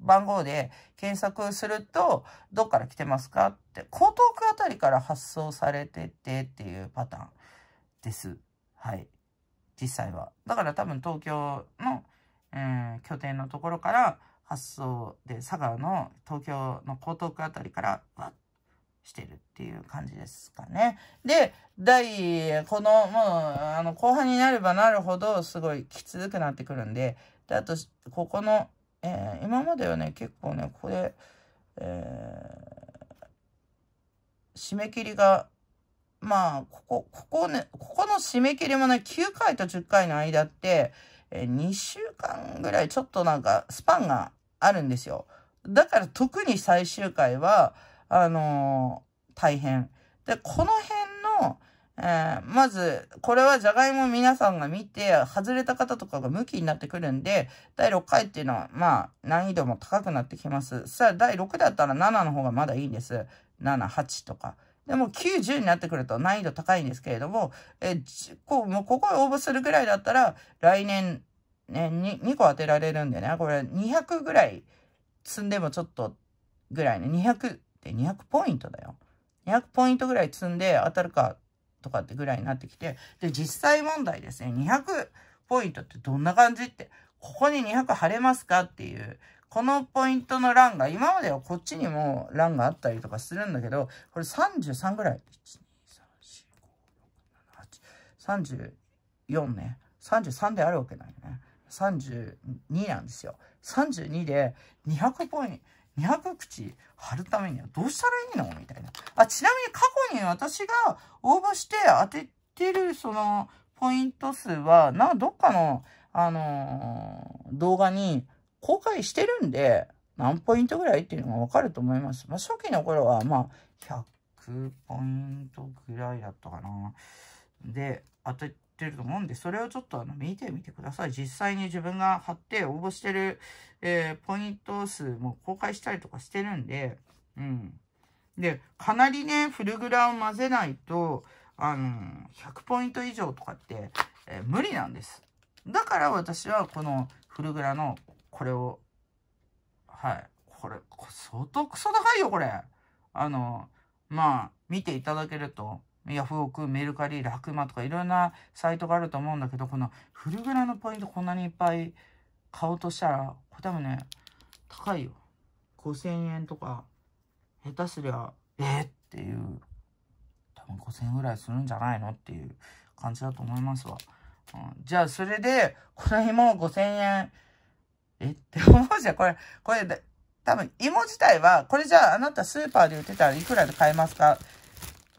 Speaker 1: 番号で検索すると、どっから来てますかって、江東区あたりから発送されててっていうパターンです。はい。実際は。だから多分東京の、うん、拠点のところから発送で、佐賀の東京の江東区あたりから、わっしてるっていう感じですかね。で、第、この、もう、あの、後半になればなるほど、すごいきつくなってくるんで、で、あと、ここの、えー、今まではね、結構ね、ここで、えー、締め切りが、まあ、ここ、ここね、ここの締め切りもね、9回と10回の間って、えー、2週間ぐらいちょっとなんかスパンがあるんですよ。だから特に最終回は、あのー、大変。で、この辺の、えー、まず、これはじゃがいも皆さんが見て、外れた方とかが向きになってくるんで、第6回っていうのは、まあ、難易度も高くなってきます。さあ、第6だったら7の方がまだいいんです。7、8とか。でも90になってくると難易度高いんですけれども、え、こう、もうここへ応募するぐらいだったら、来年、ね、2, 2個当てられるんでね、これ200ぐらい積んでもちょっとぐらいね、200って200ポイントだよ。200ポイントぐらい積んで当たるかとかってぐらいになってきて、で、実際問題ですね、200ポイントってどんな感じって、ここに200貼れますかっていう、このポイントの欄が、今まではこっちにも欄があったりとかするんだけど、これ33ぐらい。34ね。33であるわけないよね。32なんですよ。32で200ポイント。200口貼るためにはどうしたらいいのみたいな。あ、ちなみに過去に私が応募して当ててるそのポイント数は、な、どっかの、あのー、動画に公開してるんで、何ポイントぐらいっていうのがわかると思います。まあ、初期の頃は、まあ、100ポイントぐらいだったかな。で、当てってると思うんで、それをちょっとあの見てみてください。実際に自分が貼って応募してる、えー、ポイント数も公開したりとかしてるんで、うん。で、かなりね、フルグラを混ぜないと、あの、100ポイント以上とかって、えー、無理なんです。だから私はこのフルグラのこれを、はい。これ、これ相当クソ高いよ、これ。あの、まあ、見ていただけるとヤフオク、メルカリ、ラクマとかいろんなサイトがあると思うんだけど、このフルグラのポイントこんなにいっぱい買おうとしたら、これ多分ね、高いよ。5000円とか、下手すりゃ、えー、っていう、多分5000円ぐらいするんじゃないのっていう感じだと思いますわ。うん、じゃあ、それで、この日も5000円、えって思うじゃん。これ、これ、多分、芋自体は、これじゃああなたスーパーで売ってたらいくらで買えますか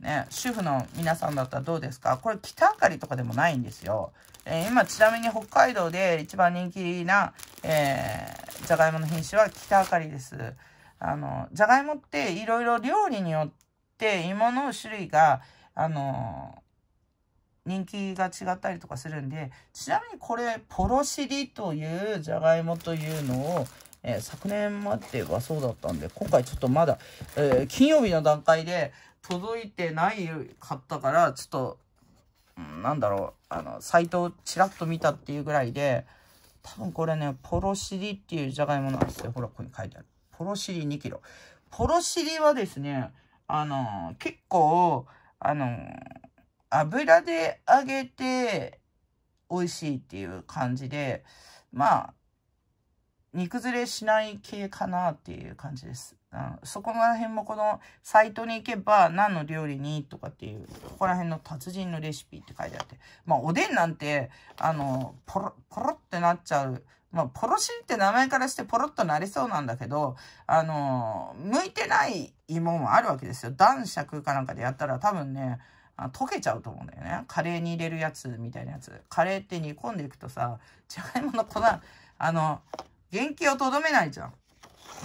Speaker 1: ね、主婦の皆さんだったらどうですかこれ北あかりとかでもないんですよ。えー、今ちなみに北海道で一番人気な、えー、じゃがいもの品種は北あかりです。あの、じゃがいもっていろいろ料理によって芋の種類が、あのー、人気が違ったりとかするんで、ちなみにこれ、ポロシリというじゃがいもというのを、えー、昨年まではそうだったんで、今回ちょっとまだ、えー、金曜日の段階で、届いてないかったから、ちょっと、うん、なんだろう、あの、サイトをちらっと見たっていうぐらいで、多分これね、ポロシリっていうじゃがいもなんですよ。ほら、ここに書いてある。ポロシリ2キロ。ポロシリはですね、あの、結構、あの、油で揚げて美味しいっていう感じで、まあ、煮崩れしない系かなっていう感じです。うん、そこら辺もこのサイトに行けば何の料理にとかっていう、ここら辺の達人のレシピって書いてあって。まあ、おでんなんて、あの、ポロ、ポロってなっちゃう。まあ、ポロシンって名前からしてポロっとなりそうなんだけど、あの、向いてない芋もあるわけですよ。男爵かなんかでやったら多分ね、あ溶けちゃうと思うんだよね。カレーに入れるやつみたいなやつ。カレーって煮込んでいくとさ、じゃがいもの粉、あの、元気をとどめないじゃん。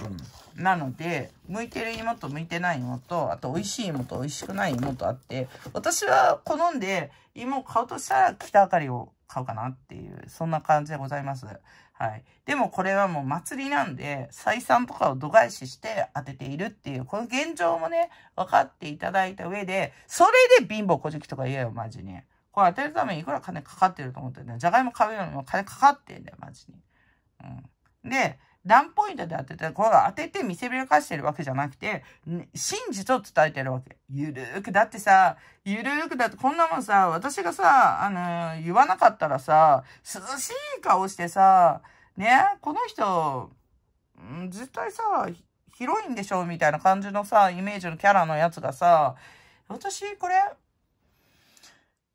Speaker 1: うん、なので向いてる芋と向いてない芋とあと美味しい芋と美味しくない芋とあって私は好んで芋を買うとしたら北あかりを買うかなっていうそんな感じでございますはいでもこれはもう祭りなんで採算とかを度外視して当てているっていうこの現状もね分かっていただいた上でそれで貧乏小じとか言えよマジにこれ当てるためにいくら金かかってると思ってねじゃがいも買うよりも金かかってんだよマジにうんで何ポイントで当てて、これ当てて見せびらかしてるわけじゃなくて、真実を伝えてるわけ。ゆるーく。だってさ、ゆるーくだってこんなもんさ、私がさ、あのー、言わなかったらさ、涼しい顔してさ、ね、この人、絶対さ、広いんでしょみたいな感じのさ、イメージのキャラのやつがさ、私、これ、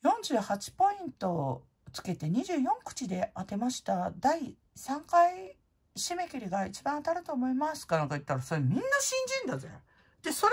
Speaker 1: 48ポイントつけて24口で当てました。第3回締め切りが一番当たると思いますかなんか言ったら、それみんな信じんだぜ。で、それ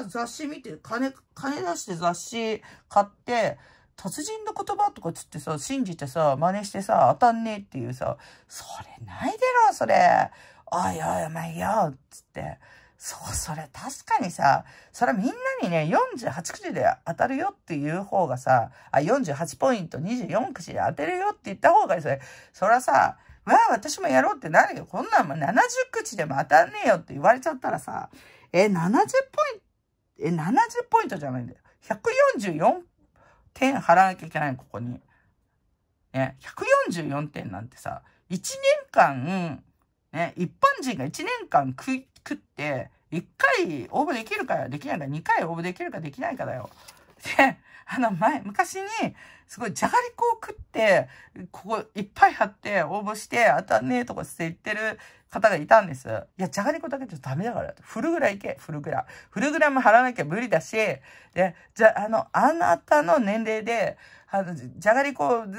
Speaker 1: をさ、雑誌見て、金、金出して雑誌買って、達人の言葉とかつってさ、信じてさ、真似してさ、当たんねえっていうさ、それないでろ、それ。おいおいお前よ、つって。そう、それ確かにさ、それみんなにね、48口で当たるよっていう方がさ、あ、48ポイント24口で当てるよって言った方がそれ、それはさ、まあ、私もやろうってなるよ。こんなんも70口でも当たんねえよって言われちゃったらさ、え、70ポイント、え、70ポイントじゃないんだよ。144点払わなきゃいけないここに。ね、144点なんてさ、1年間、ね、一般人が1年間食食って、1回応募できるかできないか、2回応募できるかできないかだよ。で、あの前、昔に、すごい、じゃがりこを食って、ここいっぱい貼って応募して、当たんねえとかして言ってる方がいたんです。いや、じゃがりこだけじゃダメだから。フルグラいけ、フルグラ。フルグラも貼らなきゃ無理だし、で、じゃ、あの、あなたの年齢で、あの、じゃがりこを食っ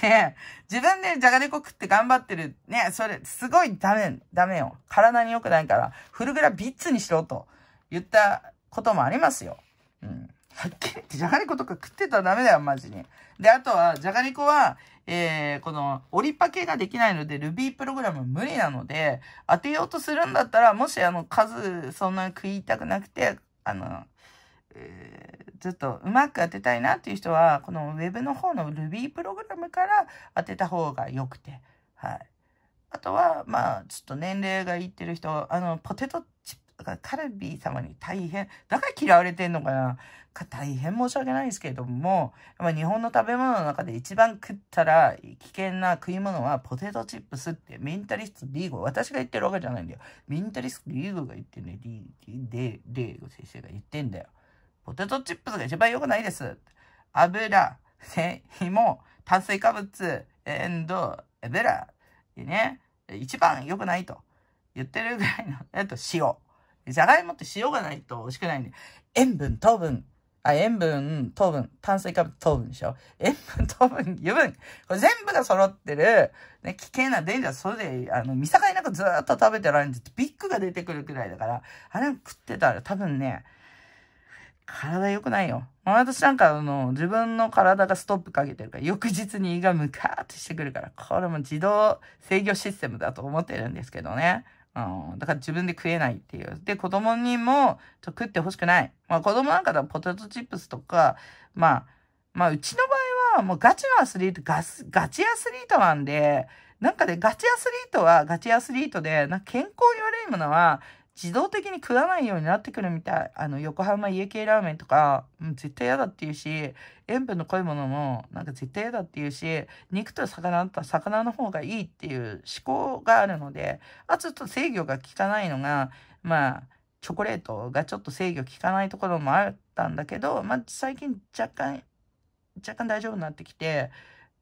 Speaker 1: て、自分でじゃがりこ食って頑張ってる。ね、それ、すごいダメ、ダメよ。体に良くないから、フルグラビッツにしろと言ったこともありますよ。うん。はっきり言ってじゃがりことか食ってたらダメだよ、マジに。で、あとは、じゃがりこは、えー、この、折りパケができないので、ルビープログラム無理なので、当てようとするんだったら、もし、あの、数、そんな食いたくなくて、あの、えー、っとうまく当てたいなっていう人は、このウェブの方のルビープログラムから当てた方が良くて、はい。あとは、まあ、ちょっと年齢がいってる人、あの、ポテトチップ、カルビー様に大変、だから嫌われてんのかな大変申し訳ないですけれども、まあ、日本の食べ物の中で一番食ったら危険な食い物はポテトチップスってメンタリストリーゴ、私が言ってるわけじゃないんだよ。メンタリストリーゴが言ってね、リー、で、デーゴ先生が言ってんだよ。ポテトチップスが一番良くないです。油、繊維も炭水化物、エンド、油でね、一番良くないと言ってるぐらいの、あと塩。じゃがいもって塩がないと美味しくないんで、塩分、糖分、あ、塩分、糖分、炭水化物、糖分でしょ。塩分、糖分、油分。これ全部が揃ってる、ね、危険な電車、それで、あの、見境なくずっと食べてられるんです。ビッグが出てくるくらいだから、あれ食ってたら多分ね、体良くないよ。私なんかあの、自分の体がストップかけてるから、翌日に胃がムカーってしてくるから、これも自動制御システムだと思ってるんですけどね。うん、だから自分で食えないっていう。で、子供にも食ってほしくない。まあ子供なんかだとポテトチップスとか、まあ、まあうちの場合はもうガチのアスリート、ガス、ガチアスリートなんで、なんかで、ね、ガチアスリートはガチアスリートで、な健康に悪いものは自動的に食わないようになってくるみたい。あの、横浜家系ラーメンとか、うん、絶対嫌だっていうし、塩分の濃いものも、なんか絶対嫌だっていうし、肉と魚だったら魚の方がいいっていう思考があるので、あ、ちょっと制御が効かないのが、まあ、チョコレートがちょっと制御効かないところもあったんだけど、まあ、最近若干、若干大丈夫になってきて、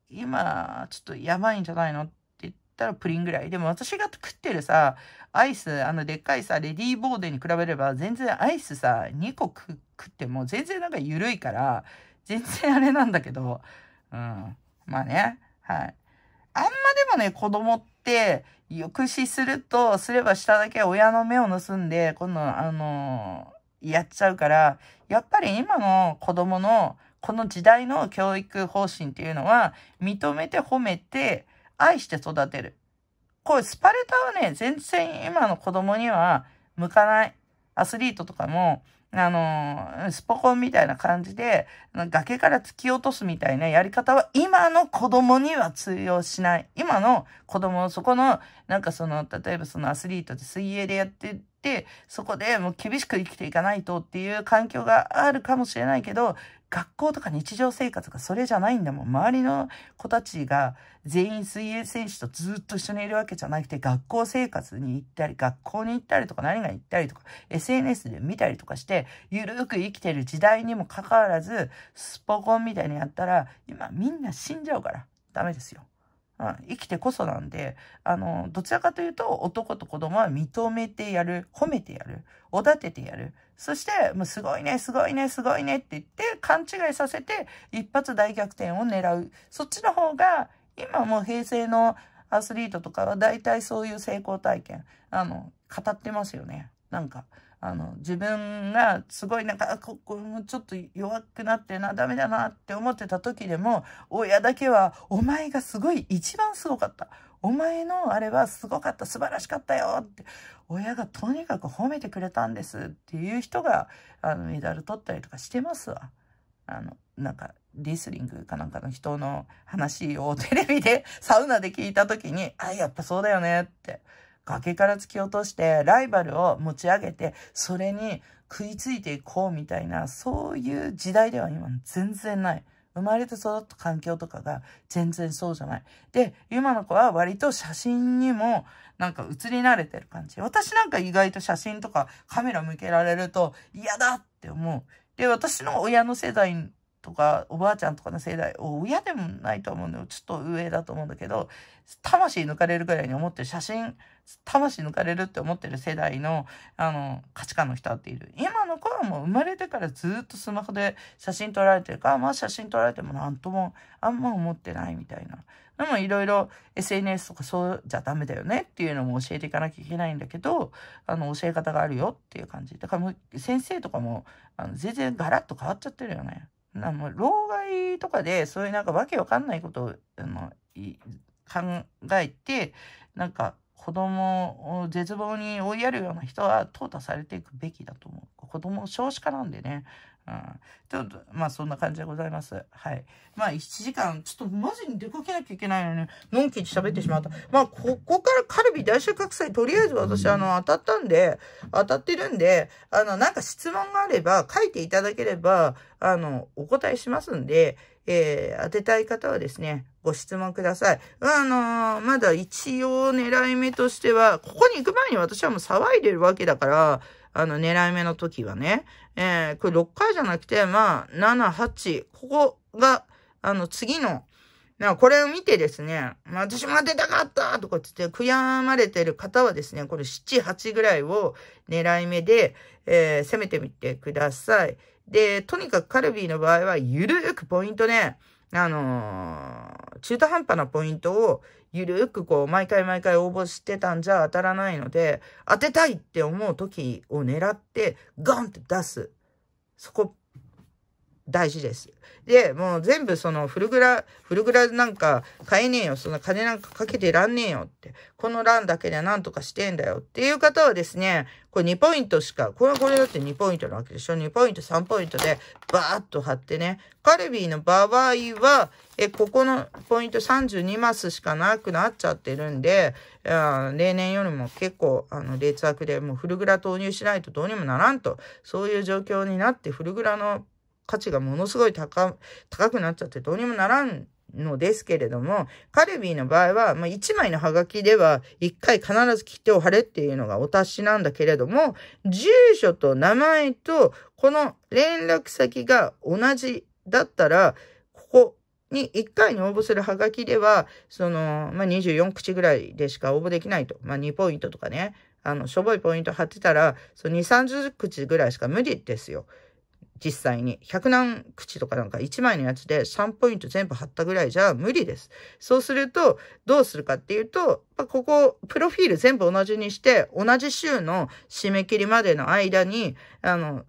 Speaker 1: 今、ちょっとやばいんじゃないのっったらプリンぐらい。でも私が食ってるさ、アイス、あのでっかいさ、レディーボーデに比べれば全然アイスさ、2個食っても全然なんか緩いから、全然あれなんだけど、うん。まあね、はい。あんまでもね、子供って、抑止すると、すれば下だけ親の目を盗んで、今度、あのー、やっちゃうから、やっぱり今の子供の、この時代の教育方針っていうのは、認めて褒めて、愛して育てる。こういうスパルタはね、全然今の子供には向かない。アスリートとかも、あの、スポコンみたいな感じで、崖から突き落とすみたいなやり方は今の子供には通用しない。今の子供、そこの、なんかその、例えばそのアスリートで水泳でやってて、そこでもう厳しく生きていかないとっていう環境があるかもしれないけど、学校とか日常生活がそれじゃないんだもん。周りの子たちが全員水泳選手とずっと一緒にいるわけじゃなくて、学校生活に行ったり、学校に行ったりとか、何が行ったりとか、SNS で見たりとかして、ゆるく生きてる時代にもかかわらず、スポコンみたいにやったら、今みんな死んじゃうから、ダメですよ。うん、生きてこそなんで、あの、どちらかというと、男と子供は認めてやる、褒めてやる、おだててやる、そして、もうすごいね、すごいね、すごいねって言って、勘違いさせて、一発大逆転を狙う。そっちの方が、今もう平成のアスリートとかは大体そういう成功体験、あの、語ってますよね。なんか、あの、自分がすごいなんか、ここもちょっと弱くなってな、ダメだなって思ってた時でも、親だけは、お前がすごい、一番すごかった。お前のあれはすごかった、素晴らしかったよって、親がとにかく褒めてくれたんですっていう人が、あの、メダル取ったりとかしてますわ。あの、なんか、リスリングかなんかの人の話をテレビで サウナで聞いた時に、あ、やっぱそうだよねって。崖から突き落としてライバルを持ち上げて、それに食いついていこうみたいな、そういう時代では今全然ない。生まれて育った環境とかが全然そうじゃない。で、今の子は割と写真にもなんか映り慣れてる感じ。私なんか意外と写真とかカメラ向けられると嫌だって思う。で、私の親の世代とかおばあちゃんとかの世代を親でもないと思うんだよちょっと上だと思うんだけど魂抜かれるぐらいに思ってる写真魂抜かれるって思ってる世代のあの価値観の人っている今の子はもう生まれてからずっとスマホで写真撮られてるからまあ写真撮られても何ともあんま思ってないみたいなでもいろいろ SNS とかそうじゃダメだよねっていうのも教えていかなきゃいけないんだけどあの教え方があるよっていう感じだからもう先生とかもあの全然ガラッと変わっちゃってるよね。あの、老害とかで、そういうなんかわけわかんないことを、あの、考えて、なんか、子供を絶望に追いやるような人は淘汰されていくべきだと思う。子供少子化なんでね、うん、ちょっと、まあそんな感じでございます。はい。まあ1時間、ちょっとマジに出かけなきゃいけないのに、のんきに喋ってしまった。まあここからカルビ大謝格祭、とりあえず私あの当たったんで、当たってるんで、あのなんか質問があれば書いていただければ、あの、お答えしますんで、えー、当てたい方はですね、ご質問ください。あのー、まだ一応狙い目としては、ここに行く前に私はもう騒いでるわけだから、あの、狙い目の時はね、えー、これ6回じゃなくて、まあ、7、8、ここが、あの、次の、なこれを見てですね、まあ、私も当てたかったとか言って悔やまれてる方はですね、これ7、8ぐらいを狙い目で、えー、攻めてみてください。で、とにかくカルビーの場合は、ゆるーくポイントね、あのー、中途半端なポイントをゆるくこう、毎回毎回応募してたんじゃ当たらないので、当てたいって思う時を狙って、ガンって出す。そこ大事です。で、もう全部そのフルグラ、フルグラなんか買えねえよ。そんな金なんかかけてらんねえよって。この欄だけではなんとかしてんだよっていう方はですね、これ2ポイントしか、これはこれだって2ポイントなわけでしょ。2ポイント、3ポイントでバーッと貼ってね。カルビーの場合は、え、ここのポイント32マスしかなくなっちゃってるんで、例年よりも結構、あの、劣悪でもうフルグラ投入しないとどうにもならんと、そういう状況になってフルグラの価値がものすごい高、高くなっちゃってどうにもならんのですけれども、カルビーの場合は、まあ、1枚のハガキでは1回必ず切手を貼れっていうのがお達しなんだけれども、住所と名前とこの連絡先が同じだったら、ここに1回に応募するハガキでは、その、まあ、24口ぐらいでしか応募できないと。まあ、2ポイントとかね。あの、しょぼいポイント貼ってたら、その2、30口ぐらいしか無理ですよ。実際に。100何口とかなんか1枚のやつで3ポイント全部貼ったぐらいじゃ無理です。そうすると、どうするかっていうと、ここ、プロフィール全部同じにして、同じ週の締め切りまでの間に、あの、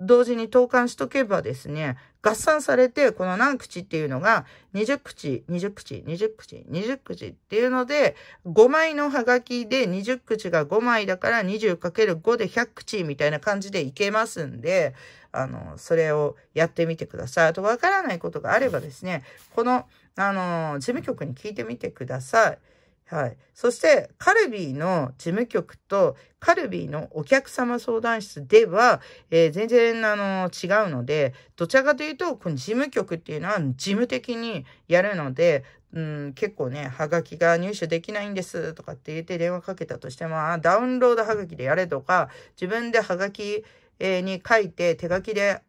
Speaker 1: 同時に投函しとけばですね、合算されて、この何口っていうのが、20口、20口、20口、20口っていうので、5枚のハガキで20口が5枚だから 20×5 で100口みたいな感じでいけますんで、あの、それをやってみてください。あと、わからないことがあればですね、この、あの、事務局に聞いてみてください。はい。そして、カルビーの事務局と、カルビーのお客様相談室では、えー、全然、あの、違うので、どちらかというと、この事務局っていうのは、事務的にやるので、うん、結構ね、ハガキが入手できないんですとかって言って電話かけたとしても、ダウンロードはがきでやれとか、自分ではがき、に書いて、手書きで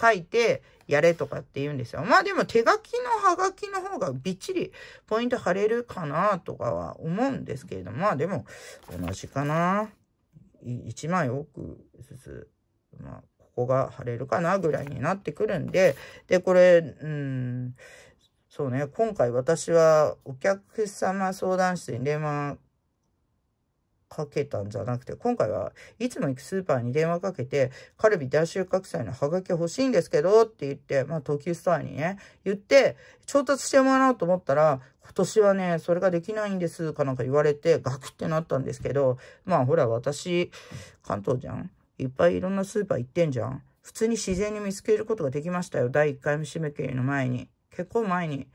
Speaker 1: 書いて、やれとかって言うんですよ。まあでも手書きのハガキの方がびっちりポイント貼れるかなとかは思うんですけれども、まあでも同じかな。1枚多くずつ、まあここが貼れるかなぐらいになってくるんで、で、これ、うん、そうね、今回私はお客様相談室に電話かけたんじゃなくて、今回はいつも行くスーパーに電話かけて、カルビ大収穫祭のハガキ欲しいんですけどって言って、まあ、東急スターにね、言って、調達してもらおうと思ったら、今年はね、それができないんですかなんか言われて、ガクってなったんですけど、まあほら、私、関東じゃんいっぱいいろんなスーパー行ってんじゃん普通に自然に見つけることができましたよ。第1回目締め切りの前に。結構前に。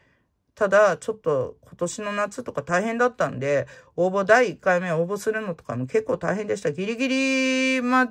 Speaker 1: ただ、ちょっと今年の夏とか大変だったんで、応募第1回目応募するのとかも結構大変でした。ギリギリま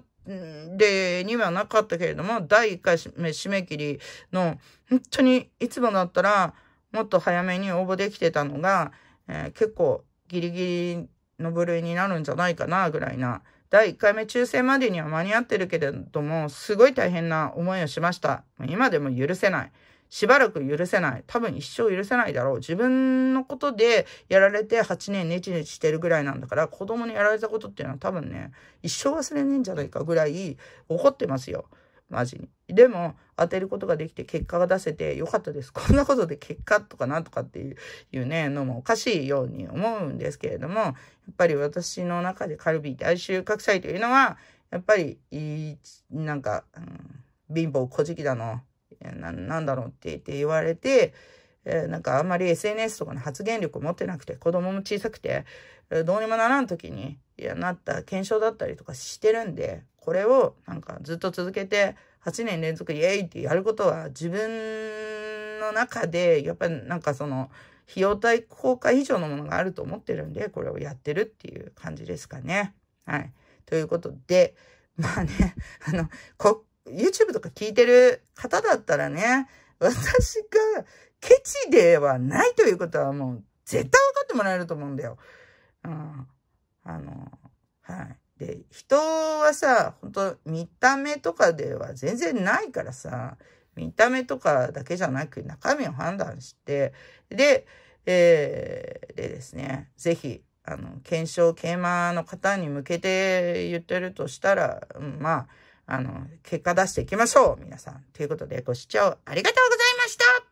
Speaker 1: でにはなかったけれども、第1回目締め切りの、本当にいつもだったら、もっと早めに応募できてたのが、えー、結構ギリギリの部類になるんじゃないかな、ぐらいな。第1回目抽選までには間に合ってるけれども、すごい大変な思いをしました。今でも許せない。しばらく許せない。多分一生許せないだろう。自分のことでやられて8年ネチネチしてるぐらいなんだから、子供にやられたことっていうのは多分ね、一生忘れねえんじゃないかぐらい怒ってますよ。マジに。でも、当てることができて結果が出せてよかったです。こんなことで結果とかなんとかっていうね、のもおかしいように思うんですけれども、やっぱり私の中でカルビー大収穫祭というのは、やっぱり、なんか、うん、貧乏小じきだの、ななんだろうって言って言われて、えー、なんかあんまり SNS とかの発言力を持ってなくて、子供も小さくて、どうにもならん時に、いや、なった検証だったりとかしてるんで、これをなんかずっと続けて、8年連続イエイってやることは自分の中で、やっぱりなんかその、費用対効果以上のものがあると思ってるんで、これをやってるっていう感じですかね。はい。ということで、まあね、あの、こ YouTube とか聞いてる方だったらね、私がケチではないということはもう絶対分かってもらえると思うんだよ。うん。あの、はい。で、人はさ、本当見た目とかでは全然ないからさ、見た目とかだけじゃなく中身を判断して、で、えー、でですね、ぜひ、あの、検証、マーの方に向けて言ってるとしたら、うん、まあ、あの、結果出していきましょう皆さん。ということで、ご視聴ありがとうございました